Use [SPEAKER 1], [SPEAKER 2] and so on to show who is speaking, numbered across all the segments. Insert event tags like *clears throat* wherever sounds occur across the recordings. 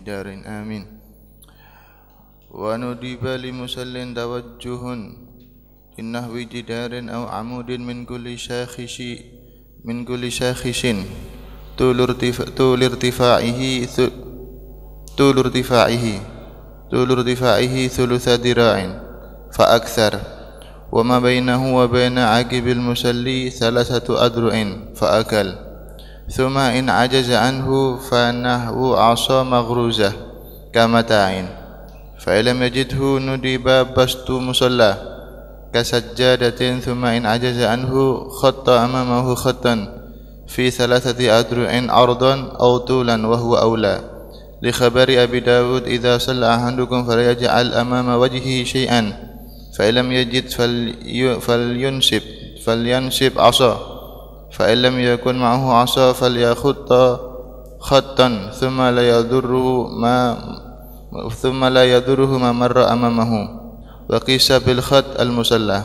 [SPEAKER 1] بدار آمين وندب لمسل توجه إنه جدار أو عمود من كل شاخص من كل شاخص طول, ارتفاع طول ارتفاعه طول ارتفاعه طول ارتفاعه ثلث ذراع فأكثر وما بينه وبين عقب المسلي ثلاثة أذرع فأكل ثم إن عجز عنه فأنه عصا مغروزة كمتاع فإن لم يجده ندب بسط مصلى كسجادة ثم إن عجز عنه خط أمامه خطا في ثلاثة أدرع عرضا أو طولا وهو أولى لخبر أبي داود إذا صلى أحدكم فليجعل أمام وجهه شيئا فإن لم يجد فلينسب فلينسب عصا فإن لم يكن معه عصا فليخط خطا ثم لا يضره ما ثم لا يضره ما مر أمامه وقيس بالخط المسلح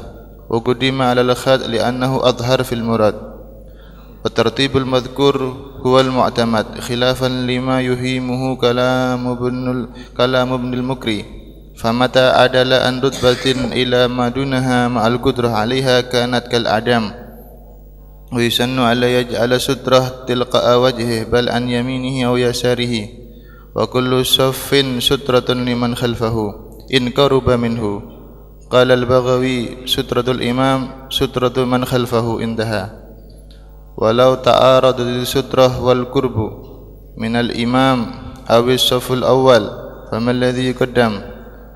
[SPEAKER 1] وقدم على الخط لأنه أظهر في المراد والترتيب المذكور هو المعتمد خلافا لما يهيمه كلام ابن كلام ابن المكري فمتى عدل عن رتبة إلى ما دونها مع القدرة عليها كانت كالعدم ويسن لا يجعل ستره تلقاء وجهه بل عن يمينه أو يساره وكل صف سترة لمن خلفه إن قرب منه قال البغوي سترة الإمام سترة من خلفه عندها ولو تعارض السترة والقرب من الإمام أو الصف الأول فما الذي يقدم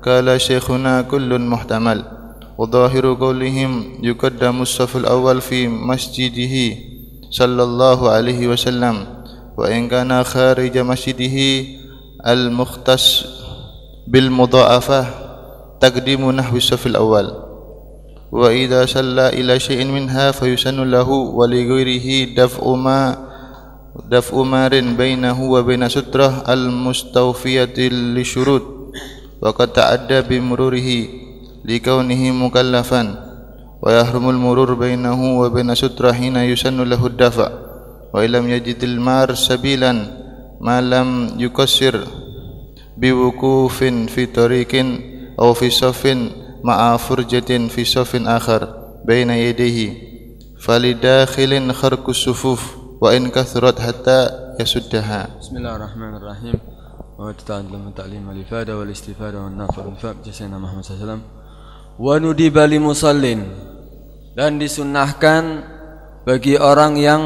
[SPEAKER 1] قال شيخنا كل محتمل وظاهر قولهم يقدم الصف الأول في مسجده صلى الله عليه وسلم وإن كان خارج مسجده المختص بالمضاعفة تقديم نحو الصف الأول وإذا صلى إلى شيء منها فيسن له ولغيره دفع ما دفع مار بينه وبين سترة المستوفية للشروط وقد تعدى بمروره لكونه مكلفا ويحرم المرور بينه وبين سترة حين يسن له الدفع وإن لم يجد المار سبيلا ما لم يكسر بوقوف في طريق أو في صف مع فرجة في صف آخر بين يديه فلداخل خرق الصفوف وإن كثرت حتى يسدها بسم الله
[SPEAKER 2] الرحمن الرحيم وتتعلم التعليم والإفادة والاستفادة والنفع والفهم جسينا محمد صلى الله عليه وسلم wa Bali musallin dan disunnahkan bagi orang yang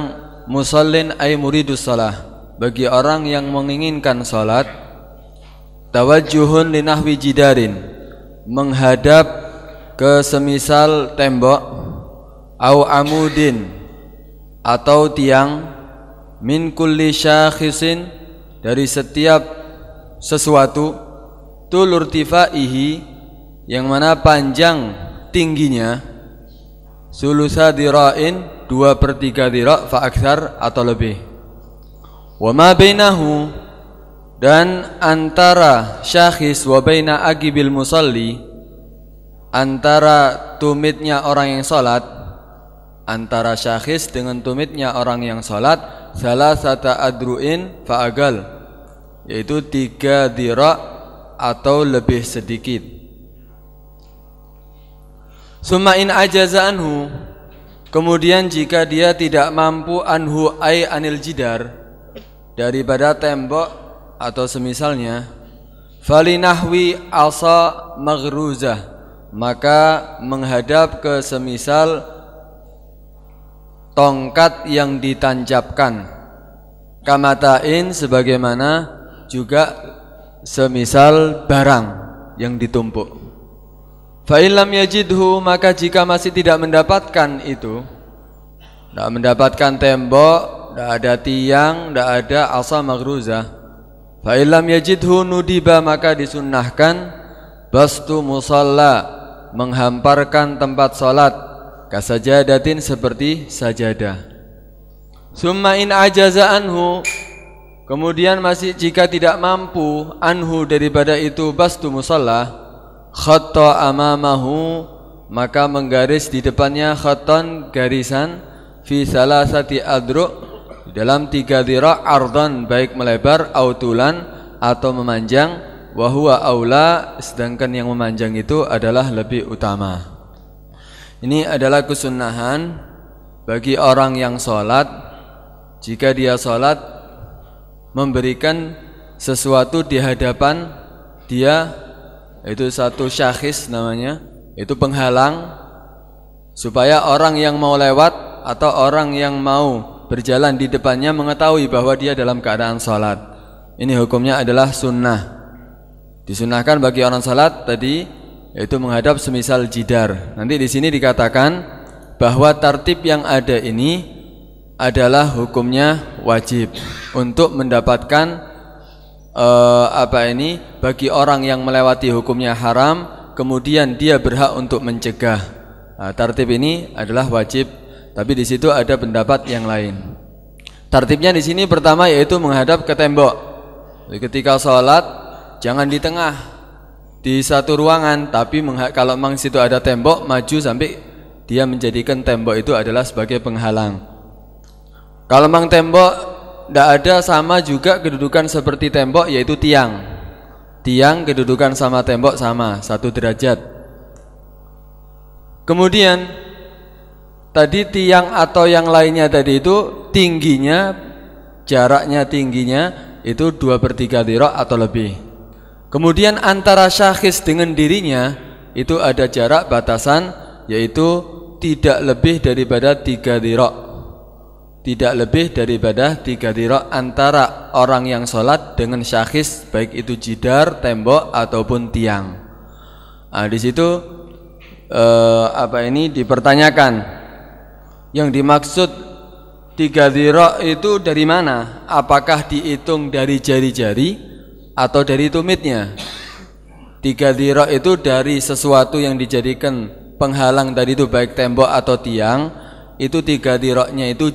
[SPEAKER 2] musallin ay muridus salah bagi orang yang menginginkan salat tawajjuhun linahwi jidarin menghadap ke semisal tembok au amudin atau tiang min kulli syakhisin dari setiap sesuatu tulurtifaihi ihi yang mana panjang tingginya sulusa dirain dua per tiga dirak faaksar atau lebih wama bainahu dan antara syahis wa agibil musalli antara tumitnya orang yang sholat antara syahis dengan tumitnya orang yang sholat salah sata adruin faagal yaitu tiga dirak atau lebih sedikit Summa in ajaza anhu Kemudian jika dia tidak mampu anhu ay anil jidar daripada tembok atau semisalnya falinahwi asa maghruzah maka menghadap ke semisal tongkat yang ditancapkan kamatain sebagaimana juga semisal barang yang ditumpuk Fa'ilam yajidhu maka jika masih tidak mendapatkan itu Tidak mendapatkan tembok, tidak ada tiang, tidak ada asa magruza. Fa'ilam yajidhu nudiba maka disunnahkan Bastu musalla menghamparkan tempat salat kasajadatin seperti sajadah Summa in ajaza anhu Kemudian masih jika tidak mampu anhu daripada itu bastu musalla khatta amamahu maka menggaris di depannya khaton garisan fi salasati adru dalam tiga dira ardon baik melebar autulan atau memanjang wahwa aula sedangkan yang memanjang itu adalah lebih utama ini adalah kesunahan bagi orang yang sholat jika dia sholat memberikan sesuatu di hadapan dia itu satu syahis namanya itu penghalang supaya orang yang mau lewat atau orang yang mau berjalan di depannya mengetahui bahwa dia dalam keadaan sholat ini hukumnya adalah sunnah disunahkan bagi orang sholat tadi yaitu menghadap semisal jidar nanti di sini dikatakan bahwa tartib yang ada ini adalah hukumnya wajib untuk mendapatkan uh, apa ini bagi orang yang melewati hukumnya haram kemudian dia berhak untuk mencegah nah, tertib ini adalah wajib tapi di situ ada pendapat yang lain tertibnya di sini pertama yaitu menghadap ke tembok Jadi ketika sholat jangan di tengah di satu ruangan tapi kalau memang situ ada tembok maju sampai dia menjadikan tembok itu adalah sebagai penghalang kalau memang tembok tidak ada sama juga kedudukan seperti tembok yaitu tiang tiang kedudukan sama tembok sama satu derajat kemudian tadi tiang atau yang lainnya tadi itu tingginya jaraknya tingginya itu dua per 3 dirok atau lebih kemudian antara syahis dengan dirinya itu ada jarak batasan yaitu tidak lebih daripada 3 dirok tidak lebih daripada tiga dirok antara orang yang sholat dengan syakhis baik itu jidar, tembok ataupun tiang. Nah, di situ eh, apa ini dipertanyakan yang dimaksud tiga dirok itu dari mana? Apakah dihitung dari jari-jari atau dari tumitnya? Tiga dirok itu dari sesuatu yang dijadikan penghalang tadi itu baik tembok atau tiang itu tiga diroknya itu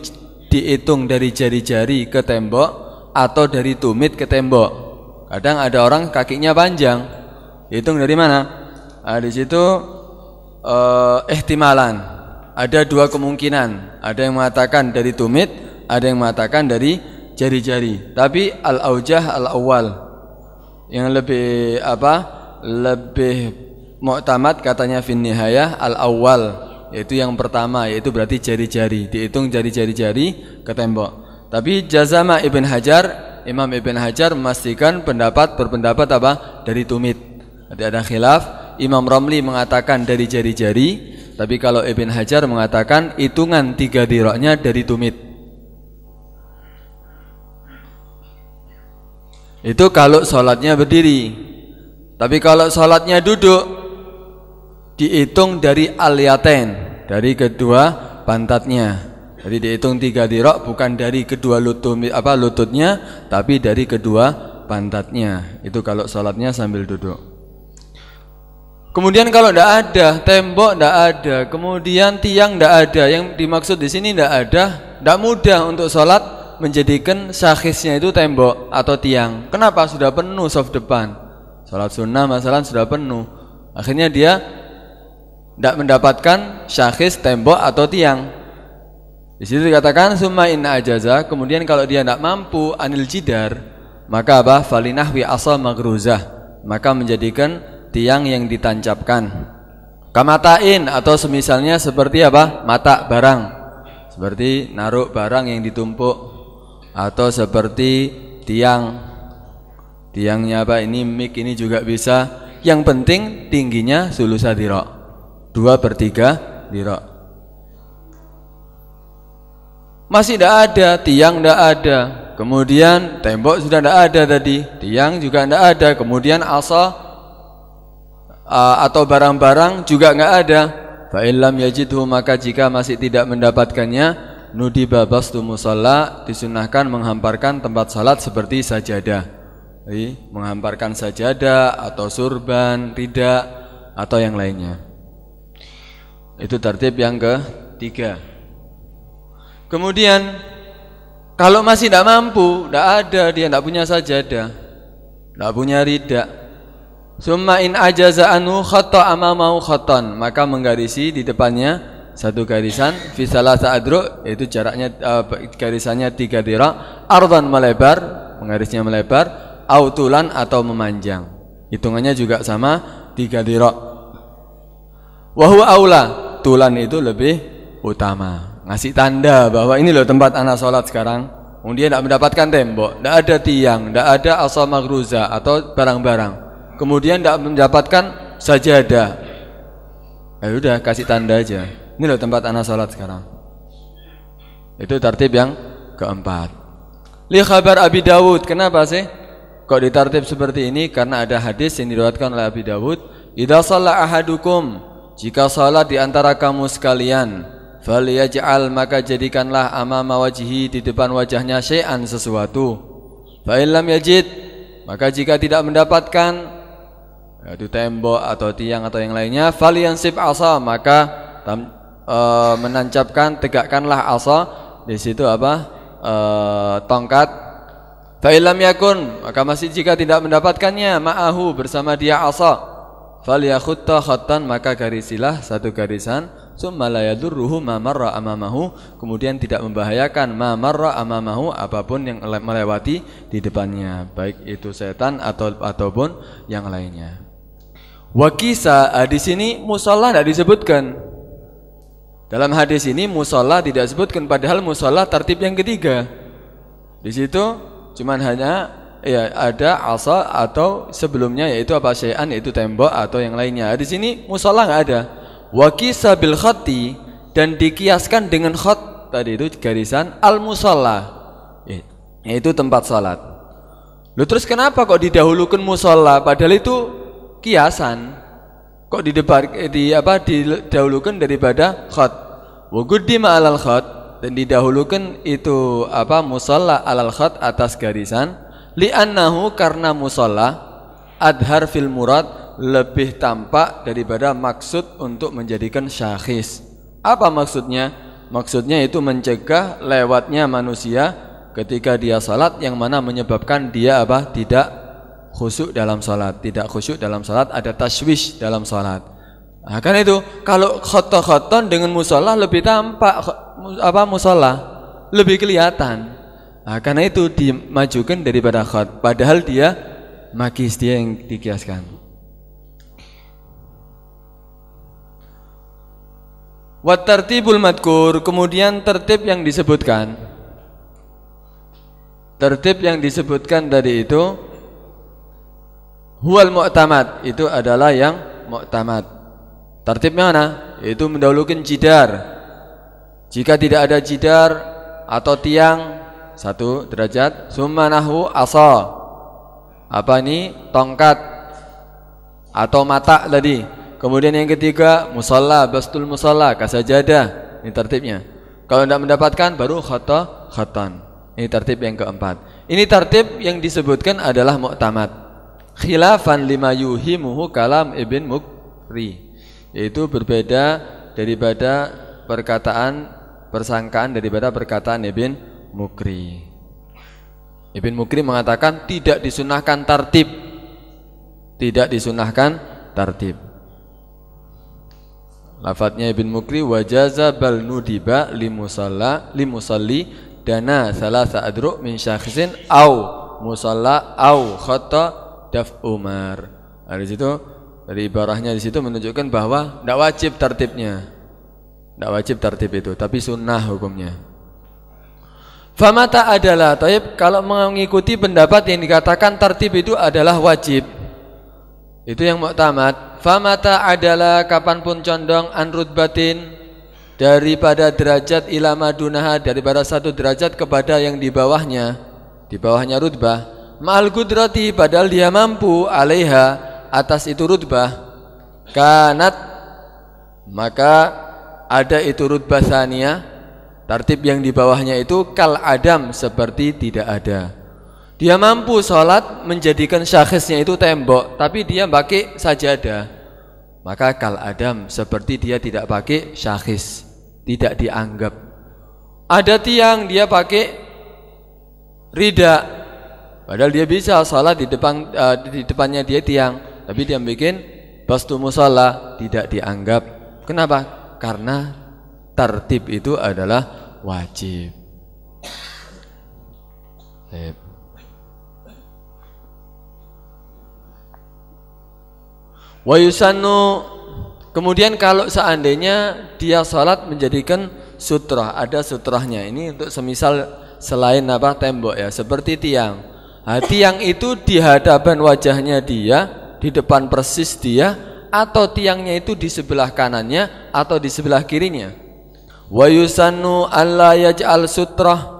[SPEAKER 2] dihitung dari jari-jari ke tembok atau dari tumit ke tembok. Kadang ada orang kakinya panjang, hitung dari mana? Nah, di situ eh, ihtimalan. Ada dua kemungkinan. Ada yang mengatakan dari tumit, ada yang mengatakan dari jari-jari. Tapi al-aujah al-awwal yang lebih apa? Lebih muktamad katanya fin nihayah al-awwal yaitu yang pertama yaitu berarti jari-jari dihitung jari-jari jari ke tembok tapi Jazama Ibn Hajar Imam Ibn Hajar memastikan pendapat berpendapat apa dari tumit tidak ada khilaf Imam romli mengatakan dari jari-jari tapi kalau Ibn Hajar mengatakan hitungan tiga diroknya dari tumit itu kalau sholatnya berdiri tapi kalau sholatnya duduk dihitung dari aliaten dari kedua pantatnya jadi dihitung tiga dirok bukan dari kedua lutut apa lututnya tapi dari kedua pantatnya itu kalau sholatnya sambil duduk kemudian kalau tidak ada tembok tidak ada kemudian tiang tidak ada yang dimaksud di sini tidak ada tidak mudah untuk sholat menjadikan syahisnya itu tembok atau tiang kenapa sudah penuh soft depan sholat sunnah masalah sudah penuh akhirnya dia tidak mendapatkan syakhis tembok atau tiang. Di situ dikatakan summa in ajaza, kemudian kalau dia tidak mampu anil jidar, maka apa? Falinahwi asal magruza Maka menjadikan tiang yang ditancapkan. Kamatain atau semisalnya seperti apa? Mata barang. Seperti naruh barang yang ditumpuk atau seperti tiang. Tiangnya apa ini? Mik ini juga bisa. Yang penting tingginya sulusadirok dua per tiga dirok masih tidak ada tiang tidak ada kemudian tembok sudah tidak ada tadi tiang juga tidak ada kemudian asa uh, atau barang-barang juga nggak ada fa'ilam yajidhu maka jika masih tidak mendapatkannya babas bastu musalla disunahkan menghamparkan tempat salat seperti sajadah menghamparkan sajadah atau surban tidak atau yang lainnya itu tertib yang ketiga. Kemudian kalau masih tidak mampu, tidak ada dia tidak punya sajadah, tidak punya ridak. Summa in ajaza anhu khata amamau khatan, maka menggarisi di depannya satu garisan fisalah saadruk itu jaraknya uh, garisannya tiga dirak ardan melebar menggarisnya melebar autulan atau memanjang hitungannya juga sama tiga dirak wahwa aula kebetulan itu lebih utama. Ngasih tanda bahwa ini loh tempat anak sholat sekarang. Kemudian tidak mendapatkan tembok, tidak ada tiang, tidak ada asal magruza atau barang-barang. Kemudian tidak mendapatkan sajadah. Ya udah kasih tanda aja. Ini loh tempat anak sholat sekarang. Itu tertib yang keempat. Li khabar Abi Dawud. Kenapa sih? Kok ditartib seperti ini? Karena ada hadis yang diriwayatkan oleh Abi Dawud. Idza shalla ahadukum jika sholat di antara kamu sekalian, faliyaj'al maka jadikanlah amama wajihi di depan wajahnya syai'an sesuatu. Fa'ilam yajid, maka jika tidak mendapatkan yaitu tembok atau tiang atau yang lainnya, faliyansib asa maka tam, e, menancapkan tegakkanlah asa di situ apa? E, tongkat. Fa'ilam yakun, maka masih jika tidak mendapatkannya ma'ahu bersama dia asa Falyakhutta khattan maka garisilah satu garisan summa la yadurruhu ma marra amamahu kemudian tidak membahayakan ma marra amamahu apapun yang melewati di depannya baik itu setan atau ataupun yang lainnya. Wakisa ah, di sini musola tidak disebutkan. Dalam hadis ini musola tidak disebutkan padahal musola tertib yang ketiga. Di situ cuman hanya ya ada asa atau sebelumnya yaitu apa syai'an yaitu tembok atau yang lainnya. Di sini musola nggak ada. Wakisa bil khati dan dikiaskan dengan khat tadi itu garisan al musola ya, yaitu tempat salat. Lu terus kenapa kok didahulukan musola padahal itu kiasan? Kok di depan eh, di apa didahulukan daripada khat Wa qaddima alal khat dan didahulukan itu apa musola alal khat atas garisan li'annahu karena musola adhar fil murad lebih tampak daripada maksud untuk menjadikan syakhis apa maksudnya? maksudnya itu mencegah lewatnya manusia ketika dia salat yang mana menyebabkan dia apa? tidak khusyuk dalam salat tidak khusyuk dalam salat ada tashwish dalam salat nah, kan itu kalau khotoh khoton dengan musola lebih tampak apa musola lebih kelihatan Nah, karena itu dimajukan daripada khat Padahal dia magis dia yang dikiaskan. Wat tertibul madkur, kemudian tertib yang disebutkan. Tertib yang disebutkan tadi itu huwal mu'tamad, itu adalah yang mu'tamad. Tertibnya mana? Itu mendahulukan jidar. Jika tidak ada jidar atau tiang satu derajat summa aso apa ini tongkat atau mata tadi kemudian yang ketiga musalla bastul musalla kasajadah ini tertibnya kalau tidak mendapatkan baru khata khatan ini tertib yang keempat ini tertib yang disebutkan adalah muktamad khilafan lima yuhimuhu kalam ibn mukri yaitu berbeda daripada perkataan persangkaan daripada perkataan ibn Mukri. Ibn Mukri mengatakan tidak disunahkan tartib. Tidak disunahkan tartib. Lafadznya Ibn Mukri wajaza bal nudiba limusalla limusalli dana salah sa'adru min syakhsin au musalla au khata daf umar. Dari situ dari ibarahnya di situ menunjukkan bahwa tidak wajib tertibnya. Tidak wajib tertib itu, tapi sunnah hukumnya. Famata adalah taib kalau mengikuti pendapat yang dikatakan tertib itu adalah wajib. Itu yang muktamad. Famata adalah kapanpun condong anrut batin daripada derajat ilama dunaha daripada satu derajat kepada yang di bawahnya di bawahnya rutbah ma'al kudrati padahal dia mampu alaiha atas itu rutbah kanat maka ada itu rutbah saniyah Tartib yang di bawahnya itu kal adam seperti tidak ada. Dia mampu sholat menjadikan syakhisnya itu tembok, tapi dia pakai sajadah. Maka kal adam seperti dia tidak pakai syakhs, tidak dianggap. Ada tiang dia pakai rida, padahal dia bisa sholat di depan uh, di depannya dia tiang, tapi dia bikin bastu musola tidak dianggap. Kenapa? Karena tertib itu adalah wajib. Wayusanu kemudian kalau seandainya dia sholat menjadikan sutra, ada sutrahnya. Ini untuk semisal selain apa tembok ya, seperti tiang. Nah, tiang itu di hadapan wajahnya dia, di depan persis dia atau tiangnya itu di sebelah kanannya atau di sebelah kirinya wa yusannu alla yaj'al sutrah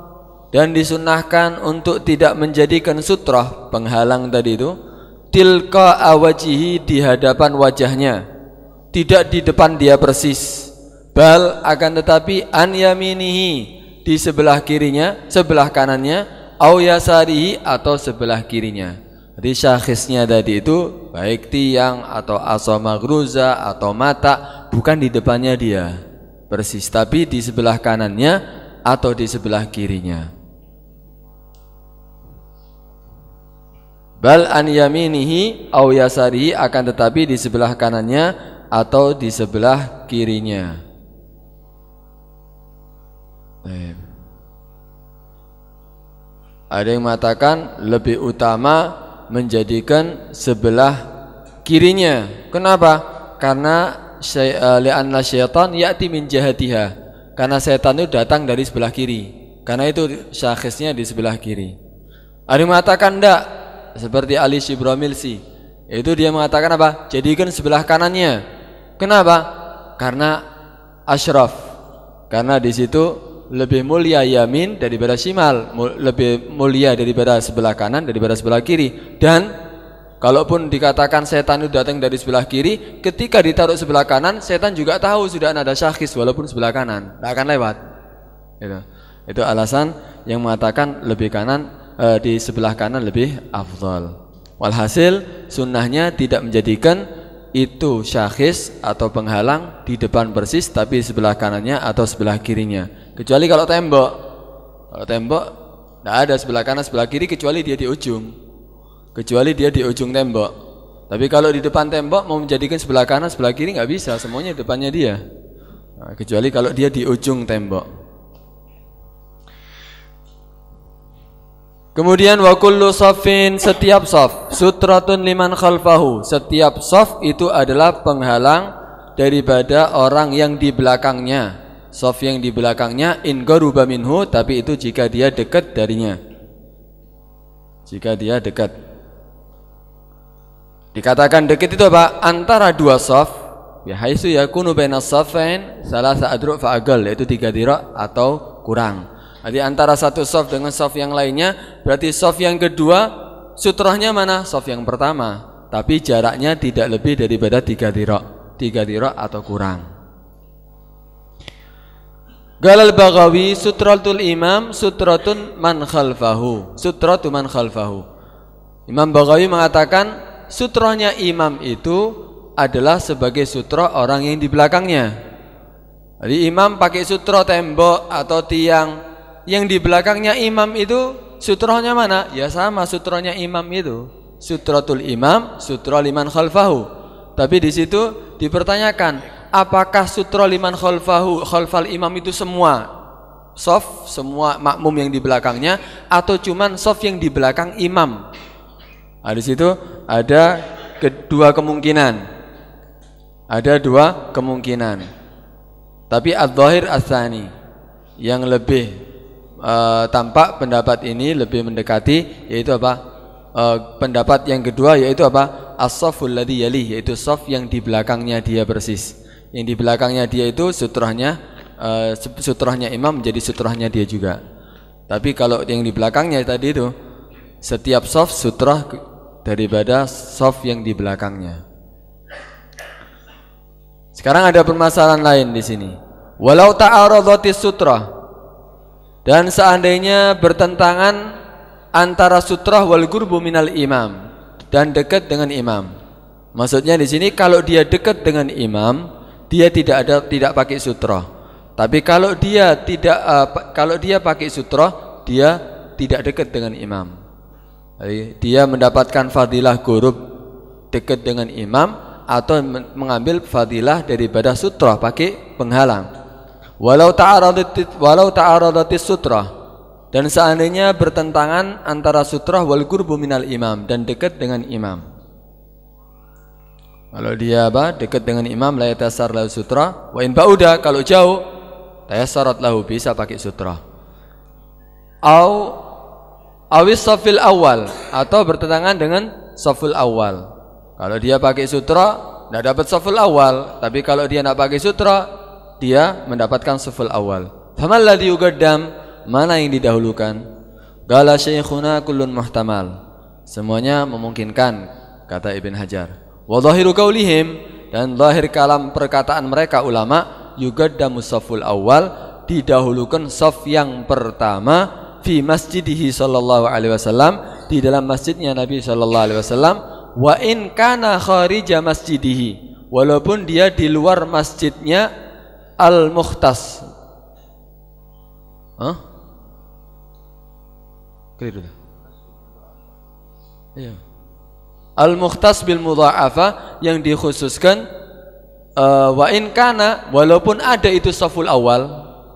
[SPEAKER 2] dan disunahkan untuk tidak menjadikan sutrah penghalang tadi itu tilka awajihi di hadapan wajahnya tidak di depan dia persis bal akan tetapi an yaminihi di sebelah kirinya sebelah kanannya au yasarihi atau sebelah kirinya jadi syakhisnya tadi itu baik tiang atau asoma gruza atau mata bukan di depannya dia persis tapi di sebelah kanannya atau di sebelah kirinya bal an yaminihi au yasari akan tetapi di sebelah kanannya atau di sebelah kirinya ada yang mengatakan lebih utama menjadikan sebelah kirinya kenapa karena Eh, li'anna syaitan ya'ti min jahatiha. Karena setan itu datang dari sebelah kiri. Karena itu syakhisnya di sebelah kiri. Ada mengatakan enggak seperti Ali Shibromilsi. Itu dia mengatakan apa? Jadikan sebelah kanannya. Kenapa? Karena Ashraf Karena di situ lebih mulia yamin daripada shimal, lebih mulia daripada sebelah kanan daripada sebelah kiri dan Kalaupun dikatakan setan itu datang dari sebelah kiri, ketika ditaruh sebelah kanan, setan juga tahu sudah ada syakhis walaupun sebelah kanan, tidak akan lewat. Itu, itu alasan yang mengatakan lebih kanan e, di sebelah kanan lebih afdol. Walhasil sunnahnya tidak menjadikan itu syakhis atau penghalang di depan persis tapi sebelah kanannya atau sebelah kirinya. Kecuali kalau tembok, kalau tembok tidak ada sebelah kanan sebelah kiri kecuali dia di ujung kecuali dia di ujung tembok. Tapi kalau di depan tembok mau menjadikan sebelah kanan sebelah kiri nggak bisa, semuanya depannya dia. Nah, kecuali kalau dia di ujung tembok. Kemudian wakullu safin setiap saf sutratun liman khalfahu. Setiap saf itu adalah penghalang daripada orang yang di belakangnya. Saf yang di belakangnya in minhu tapi itu jika dia dekat darinya. Jika dia dekat. Dikatakan dekat itu apa? Antara dua saf Bihaisu ya, yakunu baina safain Salasa adru' fa'agal Yaitu tiga dirak atau kurang Jadi antara satu saf dengan saf yang lainnya Berarti saf yang kedua Sutrahnya mana? Saf yang pertama Tapi jaraknya tidak lebih daripada tiga dirak Tiga dirak atau kurang Galal Bagawi sutratul imam sutratun man khalfahu sutratun man khalfahu Imam bagawi mengatakan sutrohnya imam itu adalah sebagai sutro orang yang di belakangnya. Jadi imam pakai sutro tembok atau tiang yang di belakangnya imam itu sutrohnya mana? Ya sama sutrohnya imam itu. tul imam, sutro liman khalfahu. Tapi di situ dipertanyakan, apakah sutro liman khalfahu khalfal imam itu semua soft semua makmum yang di belakangnya atau cuman soft yang di belakang imam? Nah, di situ ada kedua kemungkinan. Ada dua kemungkinan. Tapi adzahir asani yang lebih e, tampak pendapat ini lebih mendekati yaitu apa? E, pendapat yang kedua yaitu apa? As-saful ladzi yali yaitu saf yang di belakangnya dia persis. Yang di belakangnya dia itu sutrahnya e, sutrahnya imam jadi sutrahnya dia juga. Tapi kalau yang di belakangnya tadi itu setiap soft sutrah daripada soft yang di belakangnya. Sekarang ada permasalahan lain di sini. Walau ta'aradatis sutra dan seandainya bertentangan antara sutra wal gurbu minal imam dan dekat dengan imam. Maksudnya di sini kalau dia dekat dengan imam, dia tidak ada tidak pakai sutra. Tapi kalau dia tidak uh, kalau dia pakai sutra, dia tidak dekat dengan imam dia mendapatkan fadilah guru dekat dengan imam atau mengambil fadilah daripada sutra pakai penghalang. Walau tak walau ta'aradatis sutra dan seandainya bertentangan antara sutra wal gurbu minal imam dan dekat dengan imam. Kalau dia apa? dekat dengan imam la yatasar la sutra wa in ba'uda kalau jauh tayassarat lahu bisa pakai sutra. Au awis sofil awal atau bertentangan dengan sofil awal kalau dia pakai sutra tidak dapat sofil awal tapi kalau dia tidak pakai sutra dia mendapatkan sofil awal Hamaladi ladhi mana yang didahulukan gala syekhuna kullun muhtamal semuanya memungkinkan kata Ibn Hajar Wadahiru kaulihim dan lahir kalam perkataan mereka ulama yugaddamu saful awal didahulukan saf yang pertama fi masjidihi sallallahu alaihi wasallam di dalam masjidnya Nabi sallallahu alaihi wasallam wa in kana kharija masjidihi walaupun dia di luar masjidnya al muhtas Hah? Keliru. Iya. Al muhtas bil mudha'afa yang dikhususkan uh, wa in kana walaupun ada itu saful awal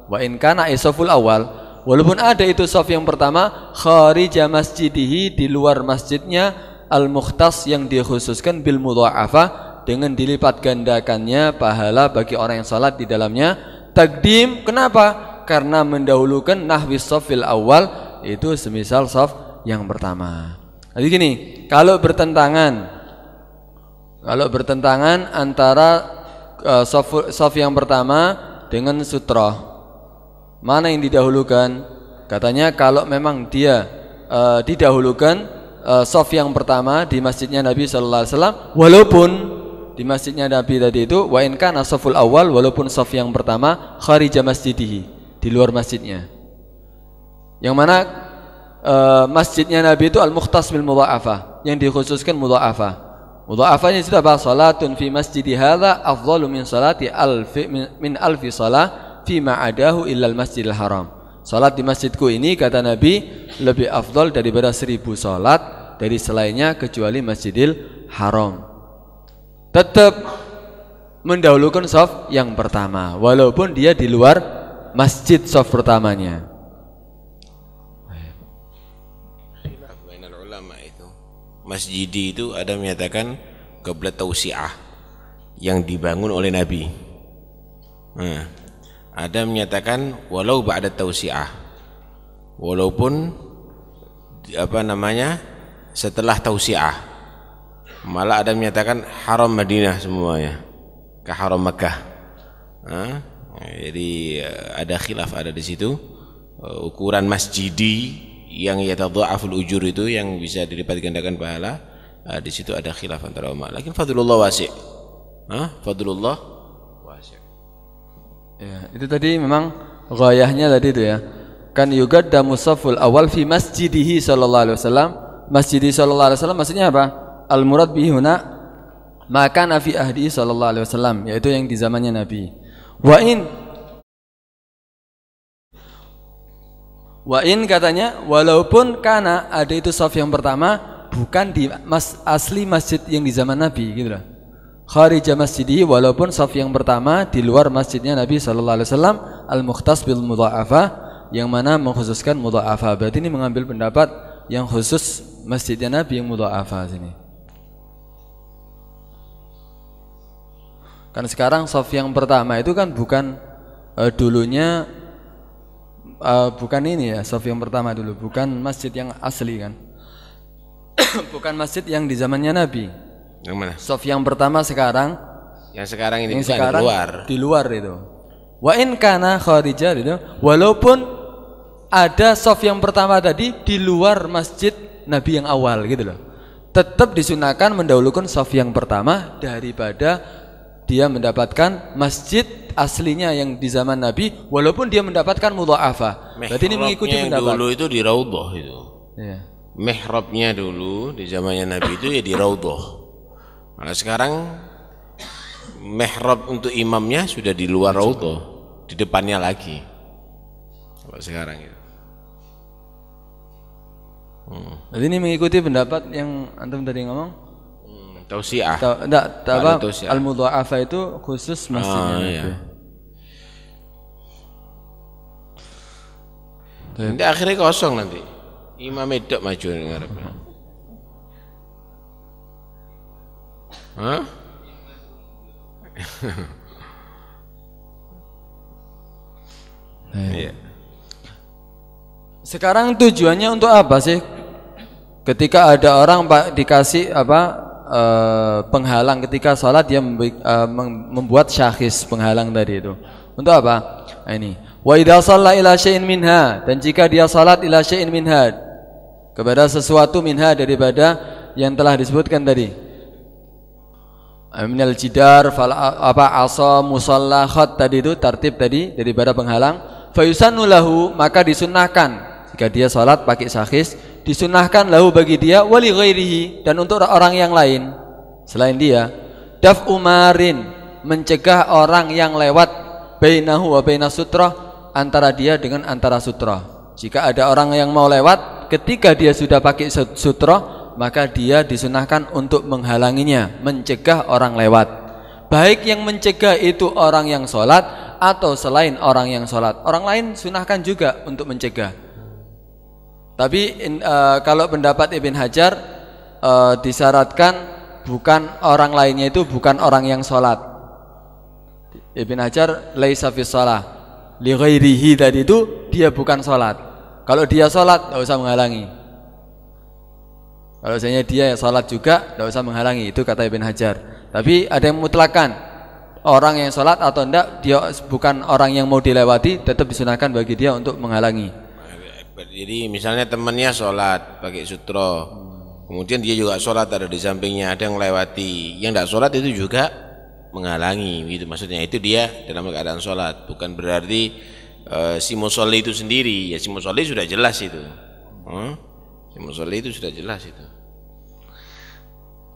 [SPEAKER 2] wa in kana isaful eh, awal Walaupun ada itu saf yang pertama kharija masjidihi di luar masjidnya al-mukhtas yang dikhususkan bil mudha'afah dengan dilipat gandakannya pahala bagi orang yang salat di dalamnya. Takdim kenapa? Karena mendahulukan nahwi safil awal itu semisal saf yang pertama. Jadi gini, kalau bertentangan kalau bertentangan antara uh, eh, saf, yang pertama dengan sutroh mana yang didahulukan? Katanya kalau memang dia uh, didahulukan uh, sof yang pertama di masjidnya Nabi Shallallahu Alaihi Wasallam, walaupun di masjidnya Nabi tadi itu wa in kana awal walaupun saf yang pertama kharija masjidihi di luar masjidnya. Yang mana e, masjidnya Nabi itu al muhtas bil mudha'afah, yang dikhususkan mudha'afah. ini sudah bahas salatun fi masjidi hadza afdalu min salati alfi min, min alfi salah abdi ma'adahu illal masjidil haram. Salat di masjidku ini kata Nabi lebih afdol daripada seribu salat dari selainnya kecuali Masjidil Haram. Tetap mendahulukan soft yang pertama walaupun dia di luar masjid soft pertamanya.
[SPEAKER 3] Masjid itu ada menyatakan keblat tausiah yang dibangun oleh Nabi. Nah, ada menyatakan walau ba'da tausiah walaupun apa namanya setelah tausiah malah ada menyatakan haram Madinah semuanya ke haram Mekah jadi ada khilaf ada di situ eh, ukuran masjid yang yatadha'aful ujur itu yang bisa dilipat gandakan pahala eh, di situ ada khilaf antara ulama lakin fadlullah wasi'
[SPEAKER 2] ha Fadlullah Ya, itu tadi memang gayahnya tadi itu ya. Kan juga musaful awal fi masjidihi sallallahu alaihi wasallam. Masjidi sallallahu alaihi wasallam maksudnya apa? Al murad bihi huna maka nafi ahdi sallallahu alaihi wasallam yaitu yang di zamannya Nabi. Wa in Wa in katanya walaupun karena ada itu saf yang pertama bukan di mas, asli masjid yang di zaman Nabi gitu lah kharija masjidi walaupun saf yang pertama di luar masjidnya Nabi sallallahu alaihi wasallam al-mukhtas bil mudha'afa yang mana mengkhususkan mudha'afa. Berarti ini mengambil pendapat yang khusus masjidnya Nabi yang mudha'afa sini. Kan sekarang saf yang pertama itu kan bukan uh, dulunya uh, bukan ini ya, saf yang pertama dulu, bukan masjid yang asli kan. *coughs* bukan masjid yang di zamannya Nabi. Yang mana? Soft yang pertama sekarang.
[SPEAKER 3] Yang sekarang ini yang sekarang di luar. Di
[SPEAKER 2] luar itu. Wa in kana kharijah itu walaupun ada soft yang pertama tadi di luar masjid Nabi yang awal gitu loh. Tetap disunahkan mendahulukan soft yang pertama daripada dia mendapatkan masjid aslinya yang di zaman Nabi walaupun dia mendapatkan mudha'afa. Berarti ini mengikuti pendapat. Dulu
[SPEAKER 3] itu di raudhah itu. Ya. Mihrabnya dulu di zamannya Nabi itu ya di raudhah. Kalau nah, sekarang mehrab untuk imamnya sudah di luar auto, di depannya lagi.
[SPEAKER 2] Kalau sekarang itu. Ya. Hmm. Jadi ini mengikuti pendapat yang antum tadi ngomong? Hmm, tausiah. Tidak enggak, apa? Al-mudha'afa itu khusus ah, masjidnya. Oh, iya.
[SPEAKER 3] Nanti akhirnya kosong nanti. Imam itu maju ngarep.
[SPEAKER 2] Hah? Iya. Iya. Sekarang tujuannya untuk apa sih? Ketika ada orang Pak dikasih apa e, penghalang ketika sholat dia eh, membuat syahis penghalang dari itu. Untuk apa? Nah, ini. Wa idah ila minha dan jika dia sholat ila minha kepada sesuatu minha daripada yang telah disebutkan tadi minal jidar fal apa asa musalla khat tadi itu tertib tadi daripada penghalang fayusannu lahu maka disunnahkan jika dia salat pakai sakhis disunnahkan lahu bagi dia wali ghairihi dan untuk orang yang lain selain dia daf umarin mencegah orang yang lewat bainahu wa bainas sutra antara dia dengan antara sutra jika ada orang yang mau lewat ketika dia sudah pakai sutra maka dia disunahkan untuk menghalanginya, mencegah orang lewat. Baik yang mencegah itu orang yang sholat atau selain orang yang sholat, orang lain sunahkan juga untuk mencegah. Tapi in, uh, kalau pendapat Ibn Hajar uh, disyaratkan bukan orang lainnya itu bukan orang yang sholat. Ibn Hajar laisa fi sholat. li tadi itu dia bukan sholat. Kalau dia sholat, tidak usah menghalangi. Kalau misalnya dia yang sholat juga, tidak usah menghalangi. Itu kata Ibn Hajar. Tapi ada yang mutlakan orang yang sholat atau tidak, dia bukan orang yang mau dilewati, tetap disunahkan bagi dia untuk menghalangi.
[SPEAKER 3] Jadi misalnya temannya sholat pakai sutro, kemudian dia juga sholat ada di sampingnya, ada yang lewati, yang tidak sholat itu juga menghalangi. Itu maksudnya itu dia dalam keadaan sholat, bukan berarti uh, si musolli itu sendiri. Ya si musolli sudah jelas itu. Hmm? Ya, itu sudah jelas
[SPEAKER 2] itu.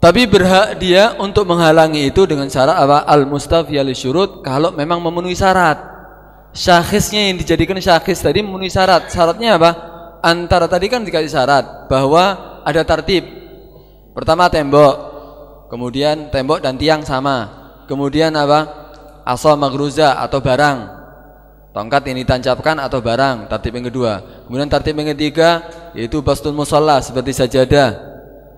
[SPEAKER 2] Tapi berhak dia untuk menghalangi itu dengan syarat apa? Al mustafiyali syurut kalau memang memenuhi syarat. Syakhsnya yang dijadikan syakhs tadi memenuhi syarat. Syaratnya apa? Antara tadi kan dikasih syarat bahwa ada tertib. Pertama tembok, kemudian tembok dan tiang sama. Kemudian apa? Asal magruza atau barang tongkat yang ditancapkan atau barang tertib yang kedua kemudian tertib yang ketiga yaitu bastun musalla seperti sajadah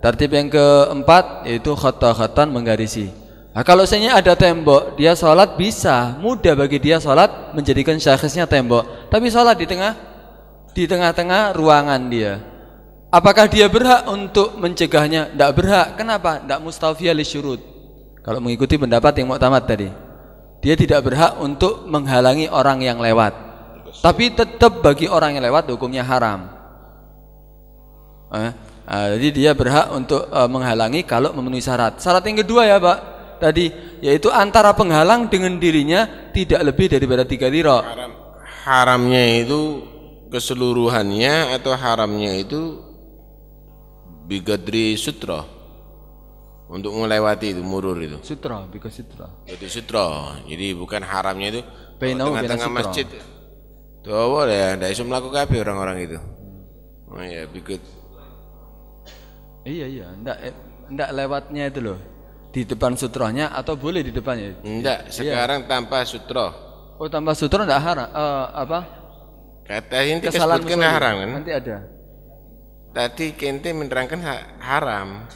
[SPEAKER 2] tertib yang keempat yaitu khata khatan menggarisi nah, kalau seandainya ada tembok dia sholat bisa mudah bagi dia sholat menjadikan syakhisnya tembok tapi sholat di tengah di tengah-tengah ruangan dia apakah dia berhak untuk mencegahnya tidak berhak kenapa tidak mustafia li syurut kalau mengikuti pendapat yang muktamad tadi dia tidak berhak untuk menghalangi orang yang lewat tapi tetap bagi orang yang lewat hukumnya haram eh, eh, jadi dia berhak untuk eh, menghalangi kalau memenuhi syarat syarat yang kedua ya pak tadi yaitu antara penghalang dengan dirinya tidak lebih daripada tiga diro haram, haramnya itu keseluruhannya atau haramnya itu
[SPEAKER 3] bigadri sutroh untuk melewati itu murur itu.
[SPEAKER 2] Sutra, bikin sutra.
[SPEAKER 3] Itu sutra. Jadi bukan
[SPEAKER 2] haramnya itu. Tengah-tengah masjid. Itu
[SPEAKER 3] boleh, tidak bisa melakukan apa orang-orang itu. Hmm. Oh iya, because.
[SPEAKER 2] Iya iya, ndak eh, ndak lewatnya itu loh. Di depan sutranya atau boleh di depannya? tidak iya. sekarang
[SPEAKER 3] iya. tanpa sutro.
[SPEAKER 2] Oh, tanpa sutro ndak haram uh, apa?
[SPEAKER 3] Kata ini kesalahan haram kan? Nanti ada. Tadi kente menerangkan haram